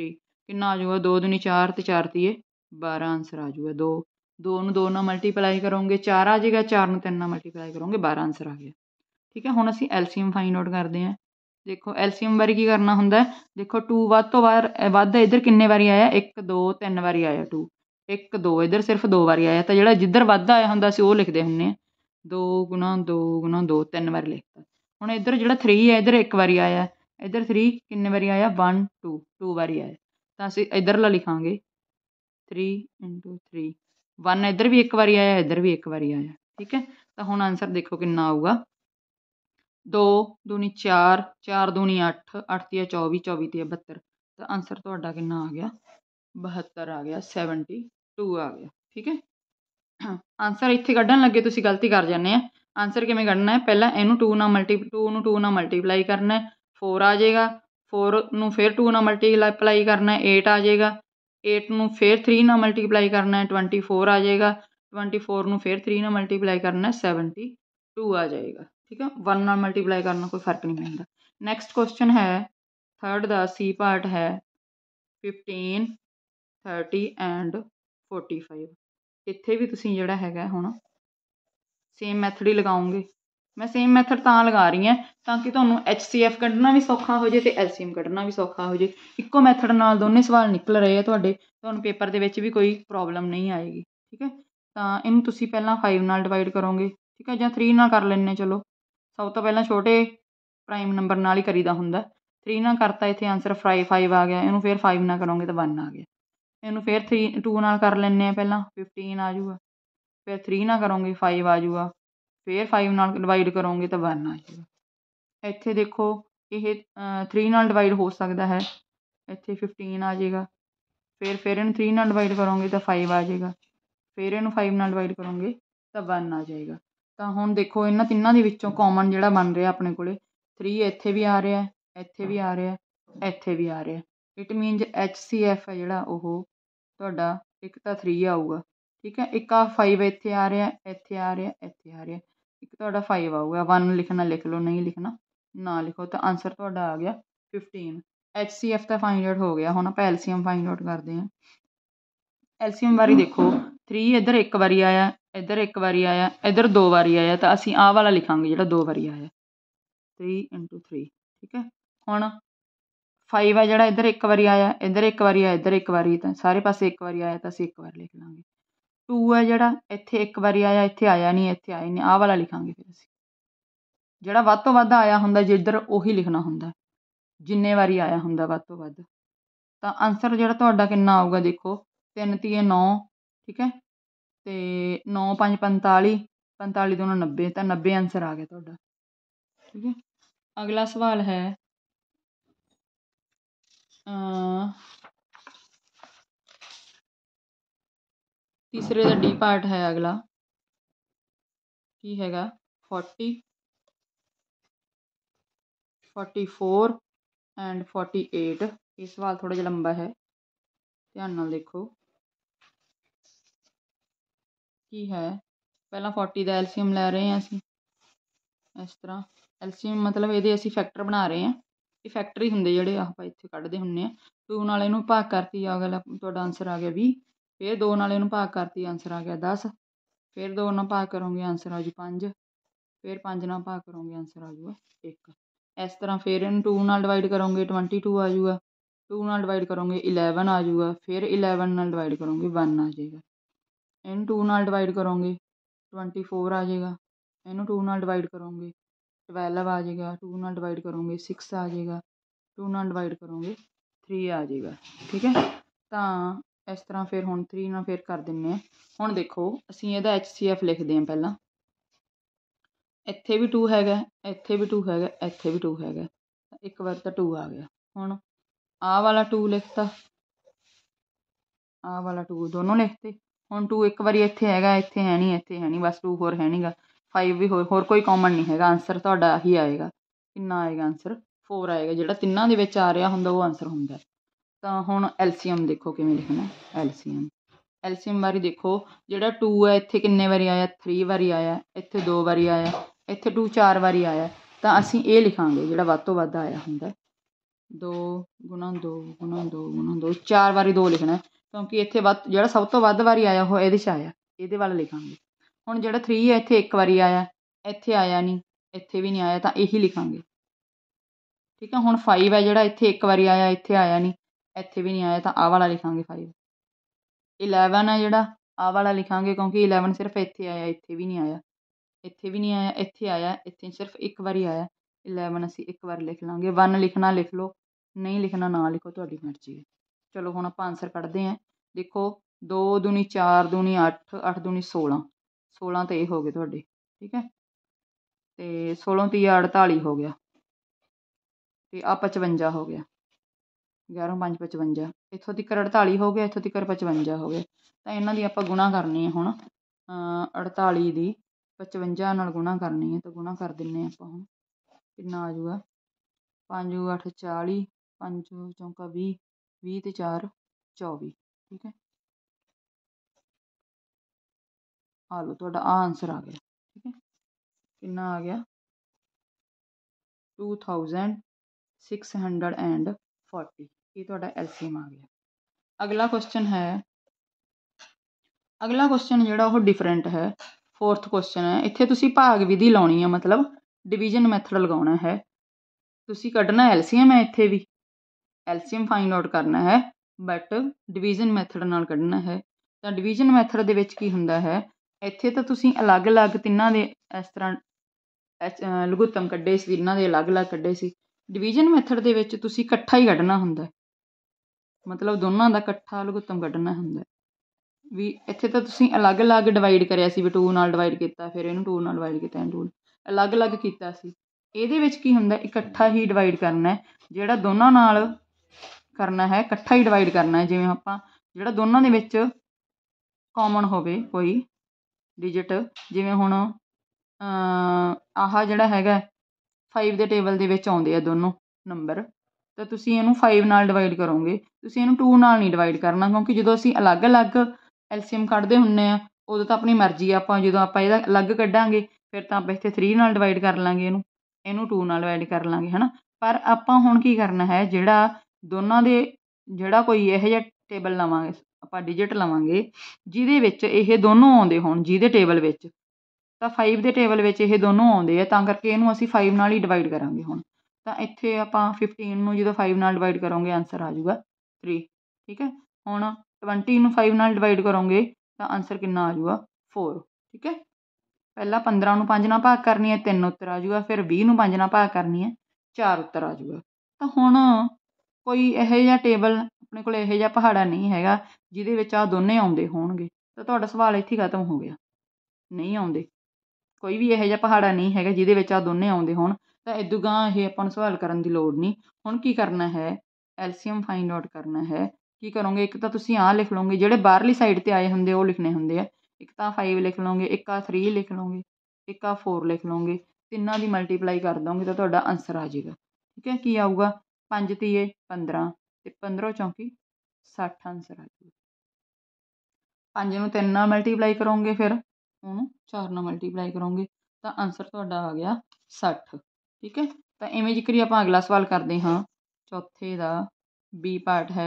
Speaker 1: 3 ਕਿੰਨਾ ਆ ਜਾਊਗਾ ਦੋ ਦੂਣੀ ਚਾਰ ਅਤੇ ਚਾਰ ਤੀਏ ਬਾਰਾਂ ਆਨਸਰ ਆ ਜਾਊਗਾ ਦੋ ਦੋ ਨੂੰ ਦੋ ਨਾਲ ਮਲਟੀਪਲਾਈ ਕਰੋਗੇ ਚਾਰ ਆ ਜਾਏਗਾ ਚਾਰ ਨੂੰ ਤਿੰਨ ਨਾਲ ਮਲਟੀਪਲਾਈ ਕਰੋਗੇ 12 ਆਨਸਰ ਆ ਗਿਆ ਠੀਕ ਹੈ ਹੁਣ ਅਸੀਂ ਐਲਸੀਐਮ ਫਾਈਂਡ ਆਊਟ ਕਰਦੇ ਹਾਂ ਦੇਖੋ ਐਲਸੀਐਮ ਬਾਰੇ ਕੀ ਕਰਨਾ ਹੁੰਦਾ ਦੇਖੋ 2 ਵੱਧ ਤੋਂ ਵੱਧ ਵੱਧ ਇੱਧਰ ਕਿੰਨੇ ਵਾਰੀ ਆਇਆ 1 2 3 ਵਾਰੀ ਆਇਆ 2 ਇੱਕ ਦੋ ਇੱਧਰ ਸਿਰਫ ਦੋ ਵਾਰੀ ਆਇਆ ਤਾਂ ਜਿਹੜਾ ਜਿੱਧਰ ਵੱਧ ਆਇਆ ਹੁੰਦਾ ਅਸੀਂ ਉਹ ਲਿਖਦੇ ਹੁੰਦੇ ਹਾਂ ਦੋ ਗੁਣਾ ਦੋ ਗੁਣਾ ਦੋ ਤਿੰਨ ਵਾਰੀ ਲਿਖਤਾ ਹੁਣ ਇੱਧਰ ਜਿਹੜਾ 3 ਹੈ ਇੱਧਰ ਇੱਕ ਵਾਰੀ ਆਇਆ ਇੱਧਰ 3 ਕਿੰਨੇ ਵਾਰੀ ਆਇਆ ਵਨ 2 ਟੂ ਵਾਰੀ ਆਇਆ ਤਾਂ ਅਸੀਂ ਇੱਧਰਲਾ ਲਿਖਾਂਗੇ 3 3 1 ਇਧਰ ਇੱਧਰ ਵੀ ਇੱਕ ਵਾਰੀ ਆਇਆ ਇੱਧਰ ਵੀ ਇੱਕ ਵਾਰੀ ਆਇਆ ਠੀਕ ਹੈ ਤਾਂ ਹੁਣ ਆਨਸਰ ਦੇਖੋ ਕਿੰਨਾ ਆਊਗਾ ਦੋ ਦੂਣੀ ਚਾਰ ਚਾਰ ਦੂਣੀ ਅੱਠ ਅੱਠ ਤੀਆ ਚੌਵੀ ਚੌਵੀ ਤੀਆ 72 ਤਾਂ ਆਨਸਰ ਤੁਹਾਡਾ ਕਿੰਨਾ ਆ ਗਿਆ ਬਹੱਤਰ ਆ ਗਿਆ ਸੈਵਨਟੀ 2 ਆ ਗਿਆ ਠੀਕ ਹੈ ਆਨਸਰ ਇੱਥੇ ਕੱਢਣ ਲੱਗੇ ਤੁਸੀਂ ਗਲਤੀ ਕਰ ਜਾਂਦੇ ਆ ਆਨਸਰ ਕਿਵੇਂ ਕੱਢਣਾ ਹੈ ਪਹਿਲਾਂ ਇਹਨੂੰ 2 ਨਾਲ ਮਲਟੀ 2 ਨੂੰ 2 ਨਾਲ ਮਲਟੀਪਲਾਈ ਕਰਨਾ ਹੈ 4 ਆ ਜਾਏਗਾ 4 ਨੂੰ ਫਿਰ 2 ਨਾਲ ਮਲਟੀਪਲਾਈ ਕਰਨਾ ਹੈ 8 ਆ ਜਾਏਗਾ 8 ਨੂੰ ਫਿਰ 3 ਨਾਲ ਮਲਟੀਪਲਾਈ ਕਰਨਾ ਹੈ 24 ਆ ਜਾਏਗਾ 24 ਨੂੰ ਫਿਰ 3 ਨਾਲ ਮਲਟੀਪਲਾਈ ਕਰਨਾ ਹੈ 72 ਆ ਜਾਏਗਾ ਠੀਕ ਹੈ 1 ਨਾਲ ਮਲਟੀਪਲਾਈ ਕਰਨਾ ਕੋਈ ਫਰਕ ਨਹੀਂ ਪੈਂਦਾ ਨੈਕਸਟ ਕੁਐਸਚਨ ਹੈ 3rd ਦਾ ਸੀ ਪਾਰਟ ਹੈ 15 30 ਐਂਡ ਫੋਰਟੀ ਫਾਈਵ ਇੱਥੇ ਵੀ ਤੁਸੀਂ ਜਿਹੜਾ ਹੈਗਾ ਹੁਣ ਸੇਮ ਮੈਥਡ ਹੀ ਲਗਾਉਂਗੇ ਮੈਂ ਸੇਮ ਮੈਥਡ ਤਾਂ ਲਗਾ ਰਹੀ ਹਾਂ ਤਾਂ ਕਿ ਤੁਹਾਨੂੰ HCF ਕੱਢਣਾ ਵੀ ਸੌਖਾ ਹੋ ਜੇ ਤੇ LCM ਕੱਢਣਾ ਵੀ ਸੌਖਾ ਹੋ ਜੇ ਇੱਕੋ ਮੈਥਡ ਨਾਲ ਦੋਨੇ ਸਵਾਲ ਨਿਕਲ ਰਹੇ ਆ ਤੁਹਾਡੇ ਤੁਹਾਨੂੰ ਪੇਪਰ ਦੇ ਵਿੱਚ ਵੀ ਕੋਈ ਪ੍ਰੋਬਲਮ ਨਹੀਂ ਆਏਗੀ ਠੀਕ ਹੈ ਤਾਂ ਇਹਨੂੰ ਤੁਸੀਂ ਪਹਿਲਾਂ 5 ਨਾਲ ਡਿਵਾਈਡ ਕਰੋਗੇ ਠੀਕ ਹੈ ਜਾਂ 3 ਨਾਲ ਕਰ ਲੈਣੇ ਚਲੋ ਸਭ ਤੋਂ ਪਹਿਲਾਂ ਛੋਟੇ ਪ੍ਰਾਈਮ ਨੰਬਰ ਨਾਲ ਹੀ ਕਰੀਦਾ ਹੁੰਦਾ 3 ਨਾਲ ਕਰਤਾ ਇੱਥੇ ਆਨਸਰ 5 5 ਆ ਗਿਆ ਇਹਨੂੰ ਫਿਰ 5 ਨਾਲ ਕਰੋਗੇ ਤਾਂ 1 ਆ ਗਿਆ ਇਹਨੂੰ ਫਿਰ 3 ਟੂ ਨਾਲ ਕਰ ਲੈਂਦੇ ਹਾਂ ਪਹਿਲਾਂ 15 ਆ ਜੂਗਾ ਫਿਰ 3 ਨਾਲ ਕਰੋਂਗੇ 5 ਆ ਜੂਗਾ ਫਿਰ 5 ਨਾਲ ਡਿਵਾਈਡ ਕਰੋਂਗੇ ਤਾਂ 1 ਆ ਜੂਗਾ ਇੱਥੇ ਦੇਖੋ ਇਹ 3 ਨਾਲ ਡਿਵਾਈਡ ਹੋ ਸਕਦਾ ਹੈ ਇੱਥੇ 15 ਆ ਜਾਏਗਾ ਫਿਰ ਫਿਰ ਇਹਨੂੰ 3 ਨਾਲ ਡਿਵਾਈਡ ਕਰੋਂਗੇ ਤਾਂ 5 ਆ ਜਾਏਗਾ ਫਿਰ ਇਹਨੂੰ 5 ਨਾਲ ਡਿਵਾਈਡ ਕਰੋਂਗੇ ਤਾਂ 1 ਆ ਜਾਏਗਾ ਤਾਂ ਹੁਣ ਦੇਖੋ ਇਹਨਾਂ ਤਿੰਨਾਂ ਦੇ ਵਿੱਚੋਂ ਕਾਮਨ ਜਿਹੜਾ ਬਣ ਰਿਹਾ ਆਪਣੇ ਕੋਲੇ 3 ਇੱਥੇ ਵੀ ਆ ਰਿਹਾ ਇੱਥੇ ਵੀ ਆ ਰਿਹਾ ਇੱਥੇ ਵੀ ਆ ਰਿਹਾ ਇਟ ਮੀਨਸ HCF ਹੈ ਜਿਹੜਾ ਉਹ ਤੁਹਾਡਾ ਇੱਕ ਤਾਂ ਥ੍ਰੀ ਆਊਗਾ ਠੀਕ ਹੈ ਇੱਕ ਆਹ 5 ਇੱਥੇ ਆ ਰਿਹਾ ਇੱਥੇ ਆ ਰਿਹਾ ਇੱਥੇ ਆ ਰਿਹਾ ਇੱਕ ਤੁਹਾਡਾ 5 ਆਊਗਾ 1 ਲਿਖਣਾ ਲਿਖ ਲਓ ਨਹੀਂ ਲਿਖਣਾ ਨਾ ਲਿਖੋ ਤਾਂ ਆਨਸਰ ਤੁਹਾਡਾ ਆ ਗਿਆ 15 H C F find out ਹੋ ਗਿਆ ਹੁਣ ਆਪਾਂ LCM ਫਾਈਂਡ ਆਊਟ ਕਰਦੇ ਹਾਂ LCM ਵਾਰੀ ਦੇਖੋ 3 ਇੱਧਰ ਇੱਕ ਵਾਰੀ ਆਇਆ ਇੱਧਰ ਇੱਕ ਵਾਰੀ ਆਇਆ ਇੱਧਰ ਦੋ ਵਾਰੀ ਆਇਆ ਤਾਂ ਅਸੀਂ ਆਹ ਵਾਲਾ ਲਿਖਾਂਗੇ ਜਿਹੜਾ ਦੋ ਵਾਰੀ ਆਇਆ 3 3 ਠੀਕ ਹੈ ਹੁਣ 5 ਆ ਜਿਹੜਾ ਇੱਧਰ ਇੱਕ ਵਾਰੀ ਆਇਆ ਇੱਧਰ ਇੱਕ ਵਾਰੀ ਆਇਆ ਇੱਧਰ ਇੱਕ ਵਾਰੀ ਤਾਂ ਸਾਰੇ ਪਾਸੇ ਇੱਕ ਵਾਰੀ ਆਇਆ ਤਾਂ ਅਸੀਂ ਇੱਕ ਵਾਰ ਲਿਖ ਲਵਾਂਗੇ 2 ਆ ਜਿਹੜਾ ਇੱਥੇ ਇੱਕ ਵਾਰੀ ਆਇਆ ਇੱਥੇ ਆਇਆ ਨਹੀਂ ਇੱਥੇ ਆਇਆ ਨਹੀਂ ਆਹ ਵਾਲਾ ਲਿਖਾਂਗੇ ਫਿਰ ਅਸੀਂ ਜਿਹੜਾ ਵੱਧ ਤੋਂ ਵੱਧ ਆਇਆ ਹੁੰਦਾ ਜਿੱਧਰ ਉਹੀ ਲਿਖਣਾ ਹੁੰਦਾ ਜਿੰਨੇ ਵਾਰੀ ਆਇਆ ਹੁੰਦਾ ਵੱਧ ਤੋਂ ਵੱਧ ਤਾਂ ਆਨਸਰ ਜਿਹੜਾ ਤੁਹਾਡਾ ਕਿੰਨਾ ਆਊਗਾ ਦੇਖੋ ਤਿੰਨ ਤੀਏ 9 ਠੀਕ ਹੈ ਤੇ 9 ਪੰਜ ਪੰਤਾਲੀ ਪੰਤਾਲੀ ਦੋਨੋਂ ਨੱਬੇ ਤਾਂ ਨੱਬੇ ਆਨਸਰ ਆ ਗਿਆ ਤੁਹਾਡਾ ਠੀਕ ਹੈ ਅਗਲਾ ਸਵਾਲ ਹੈ तीसरे का डी पार्ट है अगला की है forty forty four and forty eight ये सवाल थोड़ा जहा लंबा है ध्यान देखो की है पहला फोर्टी का एलसीयम लै रहे हैं अस इस तरह एलसीयम मतलब ये असी फैक्टर बना रहे हैं ਇਹ ਫੈਕਟਰੀ ਹੁੰਦੇ ਜਿਹੜੇ ਆਪਾਂ ਇੱਥੇ ਕੱਢਦੇ ਹੁੰਦੇ ਆ ਟੂ ਨਾਲ ਇਹਨੂੰ ਭਾਗ ਕਰਤੀ ਅਗਲਾ ਤੁਹਾਡਾ ਆਨਸਰ ਆ ਗਿਆ 20 ਫਿਰ ਦੋ ਨਾਲ ਇਹਨੂੰ ਭਾਗ ਕਰਤੀ ਆਨਸਰ ਆ ਗਿਆ 10 ਫਿਰ ਦੋ ਨਾਲ ਭਾਗ ਕਰੋਗੇ ਆਨਸਰ ਆ ਜੂ 5 ਫਿਰ ਪੰਜ ਨਾਲ ਭਾਗ ਕਰੋਗੇ ਆਨਸਰ ਆ ਜੂਗਾ 1 ਇਸ ਤਰ੍ਹਾਂ ਫਿਰ ਇਹਨੂੰ 2 ਨਾਲ ਡਿਵਾਈਡ ਕਰੋਗੇ 22 ਆ ਜੂਗਾ 2 ਨਾਲ ਡਿਵਾਈਡ ਕਰੋਗੇ 11 ਆ ਜੂਗਾ ਫਿਰ 11 ਨਾਲ ਡਿਵਾਈਡ ਕਰੋਗੇ 1 ਆ ਜਾਏਗਾ ਇਹਨੂੰ 2 ਨਾਲ ਡਿਵਾਈਡ ਕਰੋਗੇ 24 ਆ ਜਾਏਗਾ ਇਹਨੂੰ 2 ਨਾਲ ਡਿਵਾਈਡ ਕਰੋਗੇ ਟਵੈਲਵ ਆ ਜਾਏਗਾ ਟੂ ਨਾਲ ਡਿਵਾਈਡ ਕਰੋਂਗੇ ਸਿਕਸ ਆ ਜਾਏਗਾ ਟੂ ਨਾਲ ਡਿਵਾਈਡ ਕਰੋਂਗੇ 3 ਆ ਜਾਏਗਾ ਠੀਕ ਹੈ ਤਾਂ ਇਸ ਤਰ੍ਹਾਂ ਫਿਰ ਹੁਣ 3 ਨਾਲ ਫਿਰ ਕਰ ਦਿੰਨੇ ਆ ਹੁਣ ਦੇਖੋ ਅਸੀਂ ਇਹਦਾ HCF ਲਿਖਦੇ ਆ ਪਹਿਲਾਂ ਇੱਥੇ ਵੀ 2 ਹੈਗਾ ਇੱਥੇ ਵੀ 2 ਹੈਗਾ ਇੱਥੇ ਵੀ 2 ਹੈਗਾ ਇੱਕ ਵਾਰ ਤਾਂ 2 ਆ ਗਿਆ ਹੁਣ ਆਹ ਵਾਲਾ 2 ਲਿਖਤਾ ਆਹ ਵਾਲਾ 2 ਦੋਨੋਂ ਲਿਖਤੇ ਹੁਣ 2 ਇੱਕ ਵਾਰੀ ਇੱਥੇ ਹੈਗਾ ਇੱਥੇ ਹੈ ਨਹੀਂ ਇੱਥੇ ਹੈ ਨਹੀਂ ਬਸ 2 ਹੋਰ ਹੈ ਨਹੀਂਗਾ ਫਾਈਵ ਵੀ ਹੋਰ ਹੋਰ ਕੋਈ ਕਾਮਨ ਨਹੀਂ ਹੈਗਾ ਆਨਸਰ ਤੁਹਾਡਾ ਆਹੀ ਆਏਗਾ ਕਿੰਨਾ ਆਏਗਾ ਆਨਸਰ 4 ਆਏਗਾ ਜਿਹੜਾ ਤਿੰਨਾਂ ਦੇ ਵਿੱਚ ਆ ਰਿਹਾ ਹੁੰਦਾ ਉਹ ਆਨਸਰ ਹੁੰਦਾ ਤਾਂ ਹੁਣ ਐਲਸੀਐਮ ਦੇਖੋ ਕਿਵੇਂ ਲਿਖਣਾ ਐਲਸੀਐਮ ਐਲਸੀਐਮ ਬਾਰੇ ਦੇਖੋ ਜਿਹੜਾ 2 ਹੈ ਇੱਥੇ ਕਿੰਨੇ ਵਾਰੀ ਆਇਆ 3 ਵਾਰੀ ਆਇਆ ਇੱਥੇ 2 ਵਾਰੀ ਆਇਆ ਇੱਥੇ 2 4 ਵਾਰੀ ਆਇਆ ਤਾਂ ਅਸੀਂ ਇਹ ਲਿਖਾਂਗੇ ਜਿਹੜਾ ਵੱਧ ਤੋਂ ਵੱਧ ਆਇਆ ਹੁੰਦਾ 2 2 2 2 4 ਵਾਰੀ 2 ਲਿਖਣਾ ਕਿਉਂਕਿ ਇੱਥੇ ਵੱਧ ਜਿਹੜਾ ਸਭ ਤੋਂ ਵੱਧ ਵਾਰੀ ਆਇਆ ਉਹ ਇਹਦੇ 'ਚ ਆਇਆ ਇਹਦੇ ਵੱਲ ਲਿਖਾਂਗੇ ਹੁਣ ਜਿਹੜਾ 3 ਹੈ ਇੱਥੇ ਇੱਕ ਵਾਰੀ ਆਇਆ ਇੱਥੇ ਆਇਆ ਨਹੀਂ ਇੱਥੇ ਵੀ ਨਹੀਂ ਆਇਆ ਤਾਂ ਇਹੀ ਲਿਖਾਂਗੇ ਠੀਕ ਹੈ ਹੁਣ 5 ਹੈ ਜਿਹੜਾ ਇੱਥੇ ਇੱਕ ਵਾਰੀ ਆਇਆ ਇੱਥੇ ਆਇਆ ਨਹੀਂ ਇੱਥੇ ਵੀ ਨਹੀਂ ਆਇਆ ਤਾਂ ਆਹ ਵਾਲਾ ਲਿਖਾਂਗੇ 5 11 ਹੈ ਜਿਹੜਾ ਆਹ ਵਾਲਾ ਲਿਖਾਂਗੇ ਕਿਉਂਕਿ 11 ਸਿਰਫ ਇੱਥੇ ਆਇਆ ਇੱਥੇ ਵੀ ਨਹੀਂ ਆਇਆ ਇੱਥੇ ਵੀ ਨਹੀਂ ਆਇਆ ਇੱਥੇ ਆਇਆ ਇੱਥੇ ਸਿਰਫ ਇੱਕ ਵਾਰੀ ਆਇਆ 11 ਅਸੀਂ ਇੱਕ ਵਾਰ ਲਿਖ ਲਾਂਗੇ 1 ਲਿਖਣਾ ਲਿਖ ਲਓ ਨਹੀਂ ਲਿਖਣਾ ਨਾ ਲਿਖੋ ਤੁਹਾਡੀ ਮਰਜ਼ੀ ਹੈ ਚਲੋ ਹੁਣ ਆਪਾਂ ਆਨਸਰ ਕੱਢਦੇ ਹਾਂ ਦੇਖੋ 2 2 4 2 8 8 2 16 ਸੋਲਾਂ ਤੇ ਇਹ ਹੋ ਗਏ ਤੁਹਾਡੇ ਠੀਕ ਹੈ ਤੇ 16 3 48 ਹੋ ਗਿਆ ਤੇ ਆ 55 ਹੋ ਗਿਆ 11 5 55 ਇੱਥੋਂ ਤੀਕਰ 48 ਹੋ ਗਿਆ ਇੱਥੋਂ ਤੀਕਰ 55 ਹੋ ਗਿਆ ਤਾਂ ਇਹਨਾਂ ਦੀ ਆਪਾਂ ਗੁਣਾ ਕਰਨੀ ਹੈ ਹੁਣ 48 ਦੀ 55 ਨਾਲ ਗੁਣਾ ਕਰਨੀ ਹੈ ਤਾਂ ਗੁਣਾ ਕਰ ਦਿੰਨੇ ਆਪਾਂ ਹੁਣ ਕਿੰਨਾ ਆ ਜਾਊਗਾ 5 8 40 5 ਚੌਂਕਾ 20 20 ਤੇ 4 24 ਠੀਕ ਹੈ आ लो थोड़ा तो आंसर आ गया ठीक है कि आ गया two thousand six hundred and forty ये थोड़ा एलसीएम आ गया अगला क्वेश्चन है अगला क्वेश्चन जोड़ा वह डिफरेंट है फोर्थ क्वेश्चन है इतने तुम्हें भाग विधि लानी है मतलब डिवीजन मैथड लगा है तुम्हें क्डना एलसीएम है इतने भी एलसीएम फाइंड आउट करना है बट डिवीजन मैथड न क्ढना है तो डिवीजन मैथड के होंगे है ਇੱਥੇ ਤਾਂ ਤੁਸੀਂ ਅਲੱਗ ਅਲੱਗ ਤਿੰਨਾਂ ਦੇ ਇਸ ਤਰ੍ਹਾਂ ਲਘੁਤਮ ਕੱਢੇ ਸੀ ਇਹਨਾਂ ਦੇ ਅਲੱਗ ਅਲੱਗ ਕੱਢੇ ਸੀ ਡਿਵੀਜ਼ਨ ਮੈਥਡ ਦੇ ਵਿੱਚ ਤੁਸੀਂ ਇਕੱਠਾ ਹੀ ਕੱਢਣਾ ਹੁੰਦਾ ਮਤਲਬ ਦੋਨਾਂ ਦਾ ਇਕੱਠਾ ਲਘੁਤਮ ਕੱਢਣਾ ਹੁੰਦਾ ਵੀ ਇੱਥੇ ਤਾਂ ਤੁਸੀਂ ਅਲੱਗ-ਅਲੱਗ ਡਿਵਾਈਡ ਕਰਿਆ ਸੀ ਵੀ 2 ਨਾਲ ਡਿਵਾਈਡ ਕੀਤਾ ਫਿਰ ਇਹਨੂੰ 2 ਨਾਲ ਡਿਵਾਈਡ ਕੀਤਾ ਇਹਨੂੰ ਅਲੱਗ-ਅਲੱਗ ਕੀਤਾ ਸੀ ਇਹਦੇ ਵਿੱਚ ਕੀ ਹੁੰਦਾ ਇਕੱਠਾ ਹੀ ਡਿਵਾਈਡ ਕਰਨਾ ਹੈ ਜਿਹੜਾ ਦੋਨਾਂ ਨਾਲ ਕਰਨਾ ਹੈ ਇਕੱਠਾ ਹੀ ਡਿਵਾਈਡ ਕਰਨਾ ਹੈ ਜਿਵੇਂ ਆਪਾਂ ਜਿਹੜਾ ਦੋਨਾਂ ਦੇ ਵਿੱਚ ਕਾਮਨ ਹੋਵੇ ਕੋਈ ਡਿਜਿਟ ਜਿਵੇਂ ਹੁਣ ਆਹ ਜਿਹੜਾ ਹੈਗਾ ਫਾਈਵ ਦੇ ਟੇਬਲ ਦੇ ਵਿੱਚ ਆਉਂਦੇ ਆ ਦੋਨੋਂ ਨੰਬਰ ਤਾਂ ਤੁਸੀਂ ਇਹਨੂੰ ਫਾਈਵ ਨਾਲ ਡਿਵਾਈਡ ਕਰੋਗੇ ਤੁਸੀਂ ਇਹਨੂੰ ਟੂ ਨਾਲ ਨਹੀਂ ਡਿਵਾਈਡ ਕਰਨਾ ਕਿਉਂਕਿ ਜਦੋਂ ਅਸੀਂ ਅਲੱਗ ਅਲੱਗ ਐਲਸੀਐਮ ਕੱਢਦੇ ਹੁੰਨੇ ਆ ਉਦੋਂ ਤਾਂ ਆਪਣੀ ਮਰਜ਼ੀ ਆ ਆਪਾਂ ਜਦੋਂ ਆਪਾਂ ਇਹਦਾ ਅਲੱਗ ਕੱਢਾਂਗੇ ਫਿਰ ਤਾਂ ਆਪਾਂ ਇੱਥੇ 3 ਨਾਲ ਡਿਵਾਈਡ ਕਰ ਲਾਂਗੇ ਇਹਨੂੰ ਇਹਨੂੰ 2 ਨਾਲ ਡਿਵਾਈਡ ਕਰ ਲਾਂਗੇ ਹਨਾ ਪਰ ਆਪਾਂ ਹੁਣ ਕੀ ਕਰਨਾ ਹੈ ਜਿਹੜਾ ਦੋਨਾਂ ਦੇ ਜਿਹੜਾ ਕੋਈ ਇਹੋ ਜਿਹਾ ਟੇਬਲ ਲਵਾਂਗੇ ਆਪਾਂ ਡਿਜਿਟ ਲਵਾਂਗੇ ਜਿਹਦੇ ਵਿੱਚ ਇਹ ਦੋਨੋਂ ਆਉਂਦੇ ਹੋਣ ਜਿਹਦੇ ਟੇਬਲ ਵਿੱਚ ਤਾਂ ਫਾਈਵ ਦੇ ਟੇਬਲ ਵਿੱਚ ਇਹ ਦੋਨੋਂ ਆਉਂਦੇ ਆ ਤਾਂ ਕਰਕੇ ਇਹਨੂੰ ਅਸੀਂ ਫਾਈਵ ਨਾਲ ਹੀ ਡਿਵਾਈਡ ਕਰਾਂਗੇ ਹੁਣ ਤਾਂ ਇੱਥੇ ਆਪਾਂ ਫਿਫਟੀਨ ਨੂੰ ਜਦੋਂ ਫਾਈਵ ਨਾਲ ਡਿਵਾਈਡ ਕਰੋਗੇ ਆਨਸਰ ਆ ਜਾਊਗਾ 3 ਠੀਕ ਹੈ ਹੁਣ ਟਵੰਟੀ ਨੂੰ ਫਾਈਵ ਨਾਲ ਡਿਵਾਈਡ ਕਰੋਗੇ ਤਾਂ ਆਨਸਰ ਕਿੰਨਾ ਆ ਜਾਊਗਾ ਫੋਰ ਠੀਕ ਹੈ ਪਹਿਲਾਂ 15 ਨੂੰ 5 ਨਾਲ ਭਾਗ ਕਰਨੀ ਹੈ 3 ਉੱਤਰ ਆ ਜਾਊਗਾ ਫਿਰ 20 ਨੂੰ 5 ਨਾਲ ਭਾਗ ਕਰਨੀ ਹੈ 4 ਉੱਤਰ ਆ ਜਾਊਗਾ ਤਾਂ ਹੁਣ ਕੋਈ ਇਹੋ ਜਿਹਾ ਟੇਬਲ ਆਪਣੇ ਕੋਲ ਇਹੋ ਜਿਹਾ ਪਹਾੜਾ ਨਹੀਂ ਹੈਗਾ ਜਿਹਦੇ ਵਿੱਚ ਆਹ ਦੋਨੇ ਆਉਂਦੇ ਹੋਣਗੇ ਤਾਂ ਤੁਹਾਡਾ ਸਵਾਲ ਇੱਥੇ ਖਤਮ ਹੋ ਗਿਆ ਨਹੀਂ ਆਉਂਦੇ ਕੋਈ ਵੀ ਇਹੋ ਜਿਹਾ ਪਹਾੜਾ ਨਹੀਂ ਹੈਗਾ ਜਿਹਦੇ ਵਿੱਚ ਆਹ ਦੋਨੇ ਆਉਂਦੇ ਹੋਣ ਤਾਂ ਇਦੋਂ ਅਗਾਂਹ ਇਹ ਆਪਾਂ ਨੂੰ ਸਵਾਲ ਕਰਨ ਦੀ ਲੋੜ ਨਹੀਂ ਹੁਣ ਕੀ ਕਰਨਾ ਹੈ ਐਲਸੀਐਮ ਫਾਈਂਡ ਆਊਟ ਕਰਨਾ ਹੈ ਕੀ ਕਰੋਗੇ ਇੱਕ ਤਾਂ ਤੁਸੀਂ ਆਹ ਲਿਖ ਲਓਗੇ ਜਿਹੜੇ ਬਾਹਰਲੀ ਸਾਈਡ ਤੇ ਆਏ ਹੁੰਦੇ ਉਹ ਲਿਖਨੇ ਹੁੰਦੇ ਆ ਇੱਕ ਤਾਂ 5 ਲਿਖ ਲਓਗੇ ਇੱਕ ਆ 3 ਲਿਖ ਲਓਗੇ ਇੱਕ ਆ 4 ਲਿਖ ਲਓਗੇ ਤਿੰਨਾਂ ਦੀ ਮਲਟੀਪਲਾਈ ਕਰ ਦੋਗੇ ਤਾਂ ਤੁਹਾਡਾ ਆਨਸਰ ਆ ਜਾਏਗਾ ਠੀਕ ਹੈ ਕੀ ਆਊਗਾ 5 3 15 ਤੇ 15 ਚੌਂਕੀ 60 ਆਨਸਰ ਆ ਜਾਊਗਾ ਪੰਜ ਨੂੰ ਤਿੰਨ ਨਾਲ ਮਲਟੀਪਲਾਈ ਕਰੋਗੇ ਫਿਰ ਉਹਨੂੰ ਚਾਰ ਨਾਲ ਮਲਟੀਪਲਾਈ ਕਰੋਗੇ ਤਾਂ ਆਨਸਰ ਤੁਹਾਡਾ ਆ ਗਿਆ 60 ਠੀਕ ਹੈ ਤਾਂ ਇਵੇਂ ਜ਼ਿਕਰ ਆਪਾਂ ਅਗਲਾ ਸਵਾਲ ਕਰਦੇ ਹਾਂ ਚੌਥੇ ਦਾ ਬੀ ਪਾਰਟ ਹੈ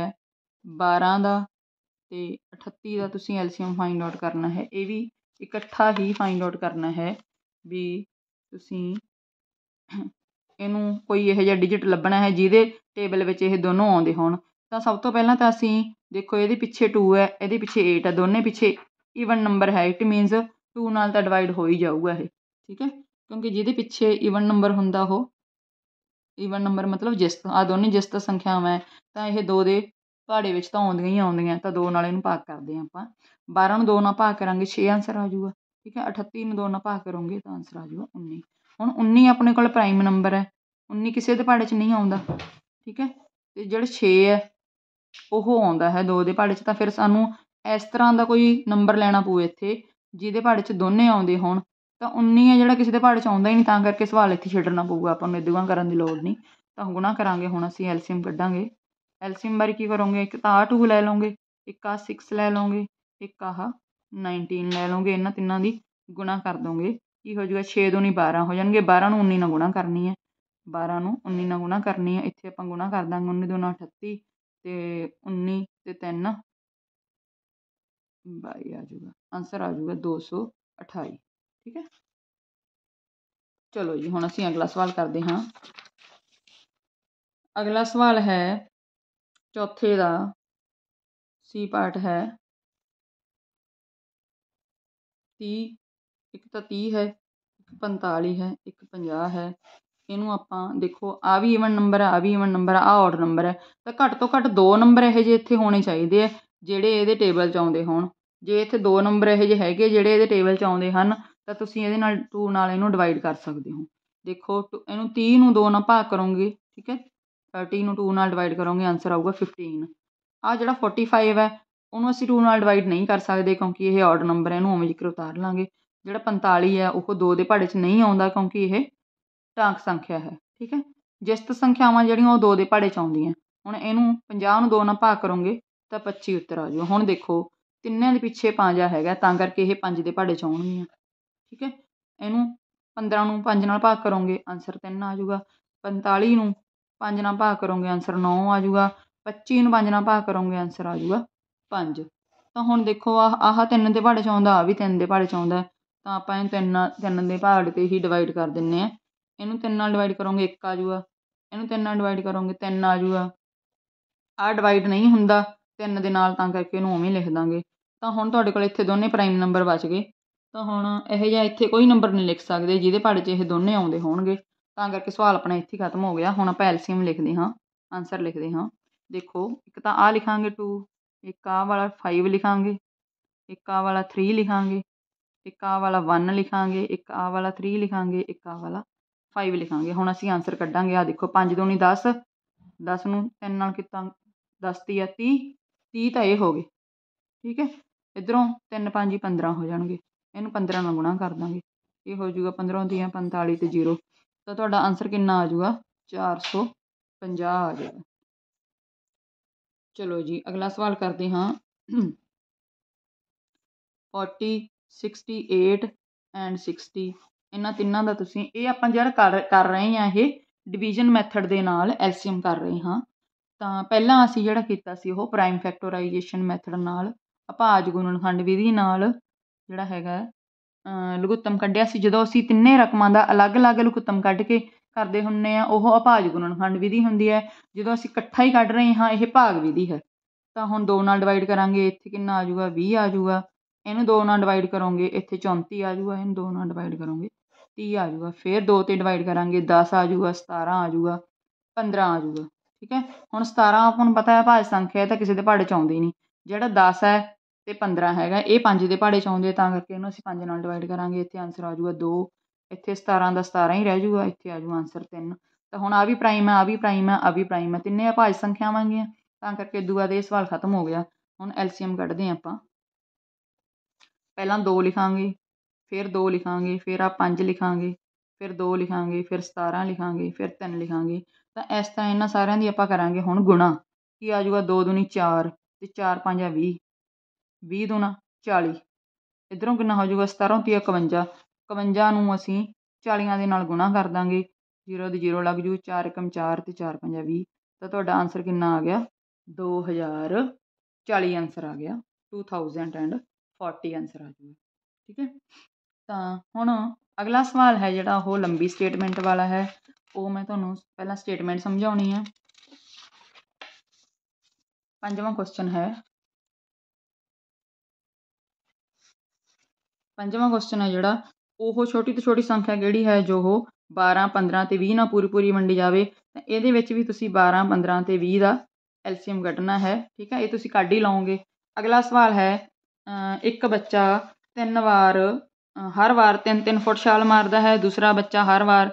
Speaker 1: 12 ਦਾ ਤੇ 38 ਦਾ ਤੁਸੀਂ ਐਲਸੀਐਮ ਫਾਈਂਡ ਆਊਟ ਕਰਨਾ ਹੈ ਇਹ ਵੀ ਇਕੱਠਾ ਹੀ ਫਾਈਂਡ ਆਊਟ ਕਰਨਾ ਹੈ ਵੀ ਤੁਸੀਂ ਇਹਨੂੰ ਕੋਈ ਇਹੋ ਜਿਹਾ ਡਿਜਿਟ ਲੱਭਣਾ ਹੈ ਜਿਹਦੇ ਟੇਬਲ ਵਿੱਚ ਇਹ ਦੋਨੋਂ ਆਉਂਦੇ ਹੋਣ ਤਾਂ ਸਭ ਤੋਂ ਪਹਿਲਾਂ ਤਾਂ ਅਸੀਂ ਦੇਖੋ ਇਹਦੇ ਪਿੱਛੇ ਟੂ ਹੈ ਇਹਦੇ ਪਿੱਛੇ ਏਟ ਹੈ ਦੋਨੇ ਪਿੱਛੇ ਈਵਨ ਨੰਬਰ ਹੈ ਇਟ ਮੀਨਸ ਟੂ ਨਾਲ ਤਾਂ ਡਿਵਾਈਡ ਹੋ ਹੀ ਜਾਊਗਾ ਇਹ ਠੀਕ ਹੈ ਕਿਉਂਕਿ ਜਿਹਦੇ ਪਿੱਛੇ ਈਵਨ ਨੰਬਰ ਹੁੰਦਾ ਉਹ ਈਵਨ ਨੰਬਰ ਮਤਲਬ ਤਰ੍ਹਾਂ ਆ ਦੋਨੇ ਜਿਸ ਤਰ੍ਹਾਂ ਸੰਖਿਆਵਾਂ ਹੈ ਤਾਂ ਇਹ ਦੋ ਦੇ ਪਹਾੜੇ ਵਿੱਚ ਤਾਂ ਆਉਂਦੀਆਂ ਹੀ ਆਉਂਦੀਆਂ ਤਾਂ ਦੋ ਨਾਲ ਇਹਨੂੰ ਭਾਗ ਕਰਦੇ ਹਾਂ ਆਪਾਂ 12 ਨੂੰ ਦੋ ਨਾਲ ਭਾਗ ਕਰਾਂਗੇ 6 ਆਨਸਰ ਆ ਜਾਊਗਾ ਠੀਕ ਹੈ 38 ਨੂੰ ਦੋ ਨਾਲ ਭਾਗ ਕਰੋਗੇ ਤਾਂ ਆਨਸਰ ਆ ਜਾਊਗਾ 19 ਹੁਣ ਉੱਨੀ ਆਪਣੇ ਕੋਲ ਪ੍ਰਾਈਮ ਨੰਬਰ ਹੈ ਉੱਨੀ ਕਿਸੇ ਦੇ ਪਹਾੜੇ 'ਚ ਨਹੀਂ ਆਉਂਦਾ ਠੀਕ ਹੈ ਅਤੇ ਜਿਹੜਾ ਛੇ ਹੈ ਉਹ ਆਉਂਦਾ ਹੈ ਦੋ ਦੇ ਪਹਾੜੇ 'ਚ ਤਾਂ ਫਿਰ ਸਾਨੂੰ ਇਸ ਤਰ੍ਹਾਂ ਦਾ ਕੋਈ ਨੰਬਰ ਲੈਣਾ ਪਊ ਇੱਥੇ ਜਿਹਦੇ ਪਹਾੜੇ 'ਚ ਦੋਨੇ ਆਉਂਦੇ ਹੋਣ ਤਾਂ 19 ਹੈ ਜਿਹੜਾ ਕਿਸੇ ਦੇ ਪਹਾੜੇ 'ਚ ਆਉਂਦਾ ਹੀ ਨਹੀਂ ਤਾਂ ਕਰਕੇ ਸਵਾਲ ਇੱਥੇ ਛੱਡਣਾ ਪਊਗਾ ਆਪਾਂ ਨੂੰ ਇਦਾਂ ਕਰਨ ਦੀ ਲੋੜ ਨਹੀਂ ਤਾਂ ਗੁਣਾ ਕਰਾਂਗੇ ਹੁਣ ਅਸੀਂ ਐਲਸੀਐਮ ਕੱਢਾਂਗੇ ਐਲਸੀਐਮ ਬਾਰੇ ਕੀ ਕਰੋਗੇ ਇੱਕ ਤਾਂ ਆ 2 ਲੈ ਲਓਗੇ ਇੱਕ ਆ 6 ਲੈ ਲਓਗੇ ਇੱਕ ਆਹ 19 ਲੈ ਲਓਗੇ ਇਹਨਾਂ ਤਿੰਨਾਂ ਦੀ ਗੁਣਾ ਕਰ ਦੋਗੇ की हो जाएगा छे दूनी बारह हो जाएंगे बारह न उन्नी ना गुणा करनी है बारह न उन्नी ना गुणा करनी है इतने अपना गुणा कर देंगे उन्नी दूना अठती उन्नी तीन बई आ जूगा आंसर आ जूगा दो सौ अठाई ठीक है चलो जी हम असी अगला सवाल करते हाँ अगला सवाल है चौथे का सी पार्ट है ती ਇੱਕ ਤਾਂ ਤੀਹ ਹੈ ਇੱਕ ਪੰਤਾਲੀ ਹੈ ਇੱਕ ਪੰਜਾਹ ਹੈ ਇਹਨੂੰ ਆਪਾਂ ਦੇਖੋ ਆਹ ਵੀ ਈਵਨ ਨੰਬਰ ਆ ਆਹ ਵੀ ਈਵਨ ਨੰਬਰ ਆ ਆਹ ਔਡ ਨੰਬਰ ਹੈ ਤਾਂ ਘੱਟ ਤੋਂ ਘੱਟ ਦੋ ਨੰਬਰ ਇਹੋ ਜਿਹੇ ਇੱਥੇ ਹੋਣੇ ਚਾਹੀਦੇ ਹੈ ਜਿਹੜੇ ਇਹਦੇ ਟੇਬਲ 'ਚ ਆਉਂਦੇ ਹੋਣ ਜੇ ਇੱਥੇ ਦੋ ਨੰਬਰ ਇਹੋ ਜਿਹੇ ਹੈਗੇ ਜਿਹੜੇ ਇਹਦੇ ਟੇਬਲ 'ਚ ਆਉਂਦੇ ਹਨ ਤਾਂ ਤੁਸੀਂ ਇਹਦੇ ਨਾਲ ਟੂ ਨਾਲ ਇਹਨੂੰ ਡਿਵਾਈਡ ਕਰ ਸਕਦੇ ਹੋ ਦੇਖੋ ਇਹਨੂੰ ਤੀਹ ਨੂੰ ਦੋ ਨਾਲ ਭਾਗ ਕਰੋਗੇ ਠੀਕ ਹੈ ਥਰਟੀ ਨੂੰ ਟੂ ਨਾਲ ਡਿਵਾਈਡ ਕਰੋਗੇ ਆਨਸਰ ਆਊਗਾ ਫਿਫਟੀਨ ਆ ਜਿਹੜਾ ਫੋਰਟੀ ਫਾਈਵ ਹੈ ਉਹਨੂੰ ਅਸੀਂ ਟੂ ਨਾਲ ਡਿਵਾਈਡ ਨਹੀਂ ਕਰ ਸਕਦੇ ਕਿਉਂਕਿ ਇਹ ਔਡ ਨੰਬਰ ਹੈ ਇਹਨੂੰ ਉਵੇਂ ਜਿਕਰ ਉਤਾਰ ਲਾਂਗੇ ਜਿਹੜਾ 45 ਹੈ ਉਹ 2 ਦੇ ਪਹਾੜੇ 'ਚ ਨਹੀਂ ਆਉਂਦਾ ਕਿਉਂਕਿ ਇਹ ਟਾਂਕ ਸੰਖਿਆ ਹੈ ਠੀਕ ਹੈ ਜਿਸਤ ਸੰਖਿਆਵਾਂ ਜਿਹੜੀਆਂ ਉਹ 2 ਦੇ ਪਹਾੜੇ 'ਚ ਆਉਂਦੀਆਂ ਹੁਣ ਇਹਨੂੰ 50 ਨੂੰ 2 ਨਾਲ ਭਾਗ ਕਰੋਗੇ ਤਾਂ 25 ਉੱਤਰ ਆ ਜਾਊ ਹੁਣ ਦੇਖੋ ਤਿੰਨਾਂ ਦੇ ਪਿੱਛੇ 5 ਹੈਗਾ ਤਾਂ ਕਰਕੇ ਇਹ 5 ਦੇ ਪਹਾੜੇ 'ਚ ਆਉਣਗੀਆਂ ਠੀਕ ਹੈ ਇਹਨੂੰ 15 ਨੂੰ 5 ਨਾਲ ਭਾਗ ਕਰੋਗੇ ਆਨਸਰ 3 ਆ ਜਾਊਗਾ 45 ਨੂੰ 5 ਨਾਲ ਭਾਗ ਕਰੋਗੇ ਆਨਸਰ 9 ਆ ਜਾਊਗਾ 25 ਨੂੰ 5 ਨਾਲ ਭਾਗ ਕਰੋਗੇ ਆਨਸਰ ਆ ਜਾਊਗਾ 5 ਤਾਂ ਹੁਣ ਦੇਖੋ ਆਹ ਆਹ 3 ਦੇ ਪਹਾੜੇ 'ਚ ਆਉਂਦਾ ਆ ਵੀ 3 ਦੇ ਪਹਾੜੇ 'ਚ ਆਉਂਦਾ ਤਾਂ ਆਪਾਂ ਇਹਨੂੰ ਤਿੰਨ ਨਾਲ ਤਿੰਨ ਦੇ ਭਾਗ 'ਤੇ ਹੀ ਡਿਵਾਈਡ ਕਰ ਦਿੰਦੇ ਹਾਂ ਇਹਨੂੰ ਤਿੰਨ ਨਾਲ ਡਿਵਾਈਡ ਕਰੋਗੇ ਇੱਕ ਆ ਜੂਗਾ ਇਹਨੂੰ ਤਿੰਨ ਨਾਲ ਡਿਵਾਈਡ ਕਰੋਗੇ ਤਿੰਨ ਆ ਜੂਗਾ ਆਹ ਡਿਵਾਈਡ ਨਹੀਂ ਹੁੰਦਾ ਤਿੰਨ ਦੇ ਨਾਲ ਤਾਂ ਕਰਕੇ ਇਹਨੂੰ ਉਵੇਂ ਲਿਖ ਦਾਂਗੇ ਤਾਂ ਹੁਣ ਤੁਹਾਡੇ ਕੋਲ ਇੱਥੇ ਦੋਨੇ ਪ੍ਰਾਈਮ ਨੰਬਰ ਬਚ ਗਏ ਤਾਂ ਹੁਣ ਇਹੋ ਜਿਹਾ ਇੱਥੇ ਕੋਈ ਨੰਬਰ ਨਹੀਂ ਲਿਖ ਸਕਦੇ ਜਿਹਦੇ ਪਹਾੜ 'ਚ ਇਹ ਦੋਨੇ ਆਉਂਦੇ ਹੋਣਗੇ ਤਾਂ ਕਰਕੇ ਸਵਾਲ ਆਪਣਾ ਇੱਥੇ ਖਤਮ ਹੋ ਗਿਆ ਹੁਣ ਆਪਾਂ ਐਲਸੀਐਮ ਲਿਖਦੇ ਹਾਂ ਆਨਸਰ ਲਿਖਦੇ ਹਾਂ ਦੇਖੋ ਇੱਕ ਤਾਂ ਆ ਲਿਖਾਂਗੇ 2 ਇੱਕ ਆ ਵਾਲਾ 5 ਲਿਖਾਂਗੇ ਇੱਕ ਆ ਵਾਲਾ 3 ਲਿਖਾਂਗੇ ਇੱਕ ਆਹ ਵਾਲਾ ਵਨ ਲਿਖਾਂਗੇ ਇੱਕ ਆਹ ਵਾਲਾ 3 ਲਿਖਾਂਗੇ ਇੱਕ ਆਹ ਵਾਲਾ 5 ਲਿਖਾਂਗੇ ਹੁਣ ਅਸੀਂ ਆਨਸਰ ਕੱਢਾਂਗੇ ਆ ਦੇਖੋ 5 ਦੂਣੀ 10 10 ਨੂੰ 3 ਨਾਲ ਕੀਤਾ 10 ਤੀ ਆ 30 30 ਤਾਂ ਇਹ ਹੋ ਗਏ ਠੀਕ ਹੈ ਇਧਰੋਂ 3 5 15 ਹੋ ਜਾਣਗੇ ਇਹਨੂੰ 15 ਨਾਲ ਗੁਣਾ ਕਰ ਦਾਂਗੇ ਇਹ ਹੋ ਜਾਊਗਾ 15 ਦੀਆਂ 45 ਤੇ 0 ਤਾਂ ਤੁਹਾਡਾ ਆਨਸਰ ਕਿੰਨਾ ਆ ਜਾਊਗਾ 450 ਆ ਜਾਊਗਾ ਚਲੋ ਜੀ ਅਗਲਾ ਸਵਾਲ ਕਰਦੇ ਹਾਂ 40 68 ਐਂਡ 60 ਇਹਨਾਂ ਤਿੰਨਾਂ ਦਾ ਤੁਸੀਂ ਇਹ ਆਪਾਂ ਜਿਹੜਾ ਕਰ ਕਰ ਰਹੇ ਹਾਂ ਇਹ ਡਿਵੀਜ਼ਨ ਮੈਥਡ ਦੇ ਨਾਲ ਐਲਸੀਐਮ ਕਰ ਰਹੇ ਹਾਂ ਤਾਂ ਪਹਿਲਾਂ ਅਸੀਂ ਜਿਹੜਾ ਕੀਤਾ ਸੀ ਉਹ ਪ੍ਰਾਈਮ ਫੈਕਟੋਰਾਈਜੇਸ਼ਨ ਮੈਥਡ ਨਾਲ ਅਪਾਜ ਗੁਣਨਖੰਡ ਵਿਧੀ ਨਾਲ ਜਿਹੜਾ ਹੈਗਾ ਲਘੁੱਤਮ ਕੱਢਿਆ ਸੀ ਜਦੋਂ ਅਸੀਂ ਤਿੰਨੇ ਰਕਮਾਂ ਦਾ ਅਲੱਗ-ਅਲੱਗ ਲਘੁੱਤਮ ਕੱਢ ਕੇ ਕਰਦੇ ਹੁੰਨੇ ਆ ਉਹ ਅਭਾਜ ਗੁਣਨਖੰਡ ਵਿਧੀ ਹੁੰਦੀ ਹੈ ਜਦੋਂ ਅਸੀਂ ਇਕੱਠਾ ਹੀ ਕੱਢ ਰਹੇ ਹਾਂ ਇਹ ਭਾਗ ਵਿਧੀ ਹੈ ਤਾਂ ਹੁਣ 2 ਨਾਲ ਡਿਵਾਈਡ ਕਰਾਂਗੇ ਇੱਥੇ ਕਿੰਨਾ ਆ ਜਾਊਗਾ 20 ਆ ਜਾਊਗਾ ਇਹਨੂੰ ਦੋ ਨਾਲ ਡਿਵਾਈਡ ਕਰੋਗੇ ਇੱਥੇ 34 ਆ ਜੂਗਾ ਇਹਨੂੰ ਦੋ ਨਾਲ ਡਿਵਾਈਡ ਕਰੋਗੇ 30 ਆ ਜੂਗਾ ਫਿਰ ਦੋ 'ਤੇ ਡਿਵਾਈਡ ਕਰਾਂਗੇ 10 ਆ ਜੂਗਾ 17 ਆ ਜੂਗਾ 15 ਆ ਜੂਗਾ ਠੀਕ ਹੈ ਹੁਣ 17 ਆਪਾਂ ਨੂੰ ਪਤਾ ਹੈ ਭਾਜ ਸੰਖਿਆ ਤਾਂ ਕਿਸੇ ਦੇ ਪਾੜੇ ਚ ਆਉਂਦੀ ਨਹੀਂ ਜਿਹੜਾ 10 ਹੈ ਤੇ 15 ਹੈਗਾ ਇਹ 5 ਦੇ ਪਾੜੇ ਚ ਆਉਂਦੇ ਤਾਂ ਕਰਕੇ ਇਹਨੂੰ ਅਸੀਂ 5 ਨਾਲ ਡਿਵਾਈਡ ਕਰਾਂਗੇ ਇੱਥੇ ਆਨਸਰ ਆ ਜਾਊਗਾ 2 ਇੱਥੇ 17 ਦਾ 17 ਹੀ ਰਹਿ ਜਾਊਗਾ ਇੱਥੇ ਆ ਜਾਊ ਆਨਸਰ 3 ਤਾਂ ਹੁਣ ਆ ਵੀ ਪ੍ਰਾਈਮ ਹੈ ਆ ਵੀ ਪ੍ਰਾਈਮ ਹੈ ਆ ਵੀ ਪ੍ਰਾਈਮ ਹੈ ਤਿੰਨੇ ਭਾਜ ਸੰਖਿਆਵਾਂ ਗਈਆਂ ਤਾਂ ਕਰਕੇ ਦੂਆ ਦੇ ਸਵਾਲ ਖਤਮ ਹੋ ਗਿਆ ਹੁਣ ਐਲਸੀਐਮ ਕੱਢਦੇ ਆਂ ਆਪਾਂ ਪਹਿਲਾਂ ਦੋ ਲਿਖਾਂਗੇ ਫਿਰ ਦੋ ਲਿਖਾਂਗੇ ਫਿਰ ਆਹ ਪੰਜ ਲਿਖਾਂਗੇ ਫਿਰ ਦੋ ਲਿਖਾਂਗੇ ਫਿਰ 17 ਲਿਖਾਂਗੇ ਫਿਰ ਤਿੰਨ ਲਿਖਾਂਗੇ ਤਾਂ ਇਸ ਤਰ੍ਹਾਂ ਇਹਨਾਂ ਸਾਰਿਆਂ ਦੀ ਆਪਾਂ ਕਰਾਂਗੇ ਹੁਣ ਗੁਣਾ ਕੀ ਆ ਜਾਊਗਾ ਦੋ ਦੂਣੀ ਚਾਰ ਅਤੇ ਚਾਰ ਪੰਜਾ ਵੀਹ ਵੀਹ ਦੂਣਾ ਚਾਲੀ ਇੱਧਰੋਂ ਕਿੰਨਾ ਹੋ ਜਾਊਗਾ ਸਤਾਰ੍ਹਾਂ ਤੀਆ ਇਕਵੰਜਾ ਇਕਵੰਜਾ ਨੂੰ ਅਸੀਂ ਚਾਲੀਆਂ ਦੇ ਨਾਲ ਗੁਣਾ ਕਰ ਦਾਂਗੇ ਜ਼ੀਰੋ ਦੀ ਜ਼ੀਰੋ ਲੱਗ ਜੂ ਚਾਰ ਇਕਮ ਚਾਰ ਅਤੇ ਚਾਰ 5 ਵੀਹ ਤਾਂ ਤੁਹਾਡਾ ਆਨਸਰ ਕਿੰਨਾ ਆ ਗਿਆ ਦੋ ਹਜ਼ਾਰ ਚਾਲੀ ਆਨਸਰ ਆ ਗਿਆ ਟੂ ਥਾਊਜ਼ੈਂਡ ਐਂਡ 40 ਆਨਸਰ ਆ ਜੂਗਾ ਠੀਕ ਹੈ ਤਾਂ ਹੁਣ ਅਗਲਾ ਸਵਾਲ ਹੈ ਜਿਹੜਾ ਉਹ ਲੰਬੀ ਸਟੇਟਮੈਂਟ ਵਾਲਾ ਹੈ ਉਹ ਮੈਂ ਤੁਹਾਨੂੰ ਪਹਿਲਾਂ ਸਟੇਟਮੈਂਟ ਸਮਝਾਉਣੀ ਹੈ ਪੰਜਵਾਂ ਕੁਐਸਚਨ ਹੈ ਪੰਜਵਾਂ ਕੁਐਸਚਨ ਹੈ ਜਿਹੜਾ ਉਹ ਛੋਟੀ ਤੋਂ ਛੋਟੀ ਸੰਖਿਆ ਕਿਹੜੀ ਹੈ ਜੋ ਉਹ 12 15 ਤੇ 20 ਨਾਲ ਪੂਰੀ ਪੂਰੀ ਵੰਡੀ ਜਾਵੇ ਤਾਂ ਇਹਦੇ ਵਿੱਚ ਵੀ ਤੁਸੀਂ 12 15 ਤੇ 20 ਦਾ ਐਲਸੀਐਮ ਕੱਢਣਾ ਹੈ ਠੀਕ ਹੈ ਇਹ ਤੁਸੀਂ ਕੱਢ ਹੀ ਲਓਗੇ ਅਗਲਾ ਸਵਾਲ ਹੈ ਇੱਕ ਬੱਚਾ ਤਿੰਨ ਵਾਰ ਹਰ ਵਾਰ ਤਿੰਨ ਤਿੰਨ ਫੁੱਟ ਛਾਲ ਮਾਰਦਾ ਹੈ ਦੂਸਰਾ ਬੱਚਾ ਹਰ ਵਾਰ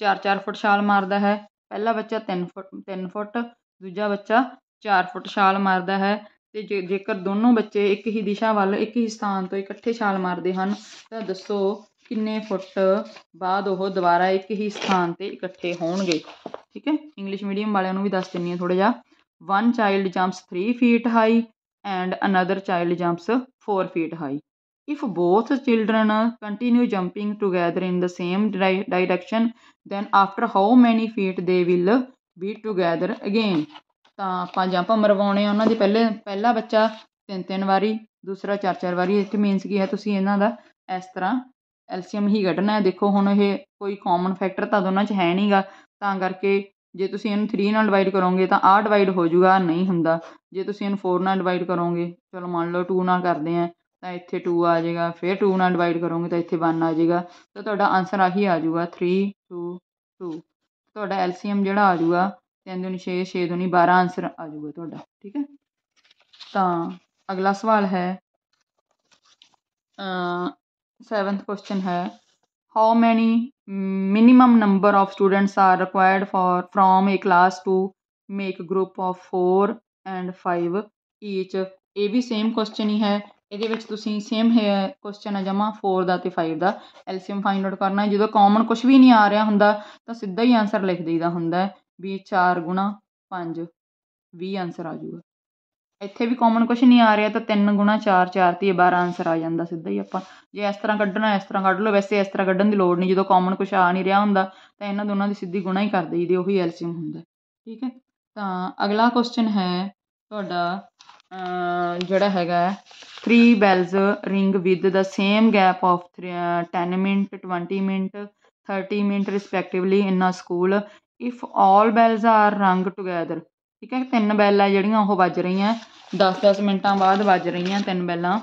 Speaker 1: ਚਾਰ ਚਾਰ ਫੁੱਟ ਛਾਲ ਮਾਰਦਾ ਹੈ ਪਹਿਲਾ ਬੱਚਾ ਤਿੰਨ ਫੁੱਟ ਤਿੰਨ ਫੁੱਟ ਦੂਜਾ ਬੱਚਾ ਚਾਰ ਫੁੱਟ ਛਾਲ ਮਾਰਦਾ ਹੈ ਤੇ ਜੇ ਜੇਕਰ ਦੋਨੋਂ ਬੱਚੇ ਇੱਕ ਹੀ ਦਿਸ਼ਾ ਵੱਲ ਇੱਕ ਹੀ ਸਥਾਨ ਤੋਂ ਇਕੱਠੇ ਛਾਲ ਮਾਰਦੇ ਹਨ ਤਾਂ ਦੱਸੋ ਕਿੰਨੇ ਫੁੱਟ ਬਾਅਦ ਉਹ ਦੁਬਾਰਾ ਇੱਕ ਹੀ ਸਥਾਨ 'ਤੇ ਇਕੱਠੇ ਹੋਣਗੇ ਠੀਕ ਹੈ ਇੰਗਲਿਸ਼ ਮੀਡੀਅਮ ਵਾਲਿਆਂ ਨੂੰ ਵੀ ਦੱਸ ਦਿੰਨੀ ਆ ਥੋੜਾ ਜਿਹਾ 1 child jumps 3 feet high and another child jumps 4 feet high. If both children continue jumping together in the same di direction, then after how many feet they will be together again? ਤਾਂ ਆਪਾਂ jump ਮਰਵਾਉਣੇ ਆ ਉਹਨਾਂ ਦੇ ਪਹਿਲੇ ਪਹਿਲਾ ਬੱਚਾ ਤਿੰਨ ਤਿੰਨ ਵਾਰੀ ਦੂਸਰਾ ਚਾਰ ਚਾਰ ਵਾਰੀ ਇਟ ਮੀਨਸ ਕੀ ਹੈ ਤੁਸੀਂ ਇਹਨਾਂ ਦਾ ਇਸ ਤਰ੍ਹਾਂ ਐਲਸੀਐਮ ਹੀ ਘਟਣਾ ਹੈ ਦੇਖੋ ਹੁਣ ਇਹ ਕੋਈ ਕਾਮਨ ਫੈਕਟਰ ਤਾਂ ਦੋਨਾਂ 'ਚ ਹੈ ਨਹੀਂਗਾ ਤਾਂ ਕਰਕੇ ਜੇ ਤੁਸੀਂ ਇਹਨੂੰ 3 ਨਾਲ ਡਿਵਾਈਡ ਕਰੋਗੇ ਤਾਂ ਆਹ ਡਿਵਾਈਡ ਹੋ ਜਾਊਗਾ ਨਹੀਂ ਹੁੰਦਾ ਜੇ ਤੁਸੀਂ ਇਹਨੂੰ 4 ਨਾਲ ਡਿਵਾਈਡ ਕਰੋਗੇ ਚਲੋ ਮੰਨ ਲਓ 2 ਨਾਲ ਕਰਦੇ ਆ ਤਾਂ ਇੱਥੇ 2 ਆ ਜਾਏਗਾ ਫਿਰ 2 ਨਾਲ ਡਿਵਾਈਡ ਕਰੋਗੇ ਤਾਂ ਇੱਥੇ 1 ਆ ਜਾਏਗਾ ਤਾਂ ਤੁਹਾਡਾ ਆਨਸਰ ਆਹੀ ਆ ਜਾਊਗਾ ਥ੍ਰੀ 2 ਟੂ ਤੁਹਾਡਾ ਐਲਸੀਐਮ ਜਿਹੜਾ ਆ ਜਾਊਗਾ ਤਿੰਨ ਦੂਣੀ ਛੇ ਛੇ ਦੂਣੀ ਬਾਰਾਂ ਆਨਸਰ ਆ ਜਾਊਗਾ ਤੁਹਾਡਾ ਠੀਕ ਹੈ ਤਾਂ ਅਗਲਾ ਸਵਾਲ ਹੈ 7th ਕੁਐਸਚਨ ਹੈ how many minimum number of students are required for from a class to make a group of 4 and five each ਇਹ ਵੀ ਸੇਮ ਕੁਐਸਚਨ ਹੀ ਹੈ ਇਹਦੇ ਵਿੱਚ ਤੁਸੀਂ ਸੇਮ ਹੈ ਕੁਐਸਚਨ ਆ ਜਮਾ 4 ਦਾ ਤੇ 5 ਦਾ ਐਲਸੀਐਮ ਫਾਈਂਡ ਆਊਟ ਕਰਨਾ ਜਦੋਂ ਕਾਮਨ ਕੁਝ ਵੀ ਨਹੀਂ ਆ ਰਿਹਾ ਹੁੰਦਾ ਤਾਂ ਸਿੱਧਾ ਹੀ ਆਨਸਰ ਲਿਖ ਦੇਈਦਾ ਹੁੰਦਾ ਵੀ 4 5 20 ਆਨਸਰ ਆ ਜਾਊਗਾ ਇੱਥੇ ਵੀ ਕਾਮਨ ਕੁਝ ਨਹੀਂ ਆ ਰਿਹਾ ਤਾਂ 3 ਗੁਣਾ 4 4 ਤੇ 12 ਆਨਸਰ ਆ ਜਾਂਦਾ ਸਿੱਧਾ ਹੀ ਆਪਾਂ ਜੇ ਇਸ ਤਰ੍ਹਾਂ ਕੱਢਣਾ ਇਸ ਤਰ੍ਹਾਂ ਕੱਢ ਲਓ ਵੈਸੇ ਇਸ ਤਰ੍ਹਾਂ ਕੱਢਣ ਦੀ ਲੋੜ ਨਹੀਂ ਜਦੋਂ ਕਾਮਨ ਕੁਝ ਆ ਨਹੀਂ ਰਿਹਾ ਹੁੰਦਾ ਤਾਂ ਇਹਨਾਂ ਦੋਨਾਂ ਦੀ ਸਿੱਧੀ ਗੁਣਾ ਹੀ ਕਰ ਦਈਦੀ ਉਹੀ ਐਲਸੀਐਮ ਹੁੰਦਾ ਠੀਕ ਹੈ ਤਾਂ ਅਗਲਾ ਕੁਐਸਚਨ ਹੈ ਤੁਹਾਡਾ ਜਿਹੜਾ ਹੈਗਾ 3 bells ring with the same gap of 10 minute 20 minute 30 minute respectively in a school if all bells are rang together ਠੀਕ ਹੈ ਤਿੰਨ ਬੈਲ ਆ ਜਿਹੜੀਆਂ ਉਹ ਵੱਜ ਰਹੀਆਂ 10 10 ਮਿੰਟਾਂ ਬਾਅਦ ਵੱਜ ਰਹੀਆਂ ਤਿੰਨ ਬੈਲਾਂ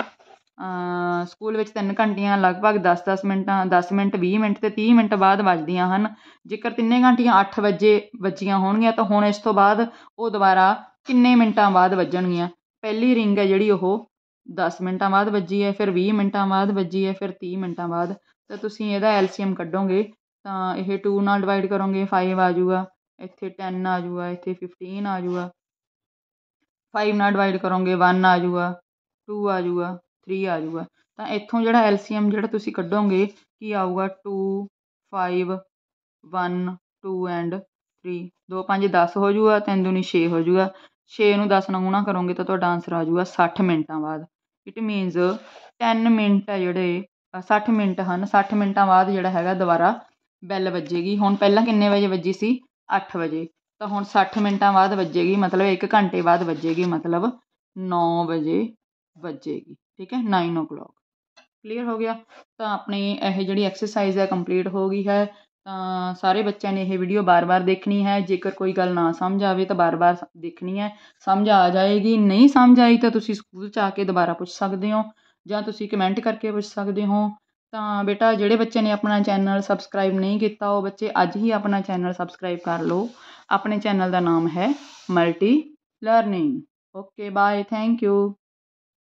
Speaker 1: ਸਕੂਲ ਵਿੱਚ ਤਿੰਨ ਘੰਟੀਆਂ ਲਗਭਗ ਦਸ ਦਸ ਮਿੰਟਾਂ ਦਸ ਮਿੰਟ ਵੀਹ ਮਿੰਟ ਅਤੇ ਤੀਹ ਮਿੰਟ ਬਾਅਦ ਵੱਜਦੀਆਂ ਹਨ ਜੇਕਰ ਤਿੰਨੇ ਘੰਟੀਆਂ ਅੱਠ ਵਜੇ ਵੱਜੀਆਂ ਹੋਣਗੀਆਂ ਤਾਂ ਹੁਣ ਇਸ ਤੋਂ ਬਾਅਦ ਉਹ ਦੁਬਾਰਾ ਕਿੰਨੇ ਮਿੰਟਾਂ ਬਾਅਦ ਵੱਜਣਗੀਆਂ ਪਹਿਲੀ ਰਿੰਗ ਹੈ ਜਿਹੜੀ ਉਹ ਦਸ ਮਿੰਟਾਂ ਬਾਅਦ ਵੱਜੀ ਹੈ ਫਿਰ ਵੀਹ ਮਿੰਟਾਂ ਬਾਅਦ ਵੱਜੀ ਹੈ ਫਿਰ ਤੀਹ ਮਿੰਟਾਂ ਬਾਅਦ ਤਾਂ ਤੁਸੀਂ ਇਹਦਾ ਐਲਸੀਐਮ ਕੱਢੋਗੇ ਤਾਂ ਇਹ ਟੂ ਨਾਲ ਡਿਵਾਈਡ ਕਰੋਗੇ ਫਾਈਵ ਆ ਜਾਊਗਾ ਇੱਥੇ ਟੈਨ ਆ ਜਾਊਗਾ ਇੱਥੇ ਫਿਫਟੀਨ ਆ ਜਾਊਗਾ ਫਾਈਵ ਨਾਲ ਡਿਵਾਈਡ ਕਰੋਗੇ ਵਨ ਆ ਜਾਊਗਾ ਟੂ ਆ ਜਾਊਗਾ ਥ੍ਰੀ ਆ ਜਾਊਗਾ ਤਾਂ ਇੱਥੋਂ ਜਿਹੜਾ ਐਲਸੀਐਮ ਜਿਹੜਾ ਤੁਸੀਂ ਕੱਢੋਗੇ ਕੀ ਆਊਗਾ two five one two and 3 ਦੋ ਪੰਜ ਦਸ ਹੋ ਜੂਗਾ ਤਿੰਨ ਦੂਣੀ ਛੇ ਹੋ ਜੂਗਾ ਛੇ ਨੂੰ ਦਸ ਨਾਲ ਗੁਣਾ ਕਰੋਗੇ ਤਾਂ ਤੁਹਾਡਾ ਆਨਸਰ ਆ ਜੂਗਾ ਸੱਠ ਮਿੰਟਾਂ ਬਾਅਦ ਇਟ ਮੀਨਸ 10 ਮਿੰਟ ਆ ਜਿਹੜੇ 60 ਮਿੰਟ ਹਨ 60 ਮਿੰਟਾਂ ਬਾਅਦ ਜਿਹੜਾ ਹੈਗਾ ਦੁਬਾਰਾ ਬੈਲ ਵੱਜੇਗੀ ਹੁਣ ਪਹਿਲਾਂ ਕਿੰਨੇ ਵਜੇ ਵੱਜੀ ਸੀ 8 ਵਜੇ ਤਾਂ ਹੁਣ 60 ਮਿੰਟਾਂ ਬਾਅਦ ਵੱਜੇਗੀ ਮਤਲਬ 1 ਘੰਟੇ ਬਾਅਦ ਵੱਜੇਗੀ ਮਤਲਬ 9 ਵਜੇ ਵੱਜੇਗੀ ਠੀਕ ਹੈ ਨਾਈਨ ਓ ਕਲੋਕ ਕਲੀਅਰ ਹੋ ਗਿਆ ਤਾਂ ਆਪਣੀ ਇਹ ਜਿਹੜੀ ਐਕਸਰਸਾਈਜ਼ ਹੈ ਕੰਪਲੀਟ ਹੋ ਗਈ ਹੈ ਤਾਂ ਸਾਰੇ ਬੱਚਿਆਂ ਨੇ ਇਹ ਵੀਡੀਓ ਬਾਰ-ਬਾਰ ਦੇਖਣੀ ਹੈ ਜੇਕਰ ਕੋਈ ਗੱਲ ਨਾ ਸਮਝ ਆਵੇ ਤਾਂ ਬਾਰ-ਬਾਰ ਦੇਖਣੀ ਹੈ ਸਮਝ ਆ ਜਾਏਗੀ ਨਹੀਂ ਸਮਝ ਆਈ ਤਾਂ ਤੁਸੀਂ ਸਕੂਲ 'ਚ ਆ ਕੇ ਦੁਬਾਰਾ ਪੁੱਛ ਸਕਦੇ ਹੋ ਜਾਂ ਤੁਸੀਂ ਕਮੈਂਟ ਕਰਕੇ ਪੁੱਛ ਸਕਦੇ ਹੋ ਤਾਂ ਬੇਟਾ ਜਿਹੜੇ ਬੱਚੇ ਨੇ ਆਪਣਾ ਚੈਨਲ ਸਬਸਕ੍ਰਾਈਬ ਨਹੀਂ ਕੀਤਾ ਉਹ ਬੱਚੇ ਅੱਜ ਹੀ ਆਪਣਾ ਚੈਨਲ ਸਬਸਕ੍ਰਾਈਬ ਕਰ ਲਓ ਆਪਣੇ ਚੈਨਲ ਦਾ ਨਾਮ ਹੈ multi learning okay bye thank you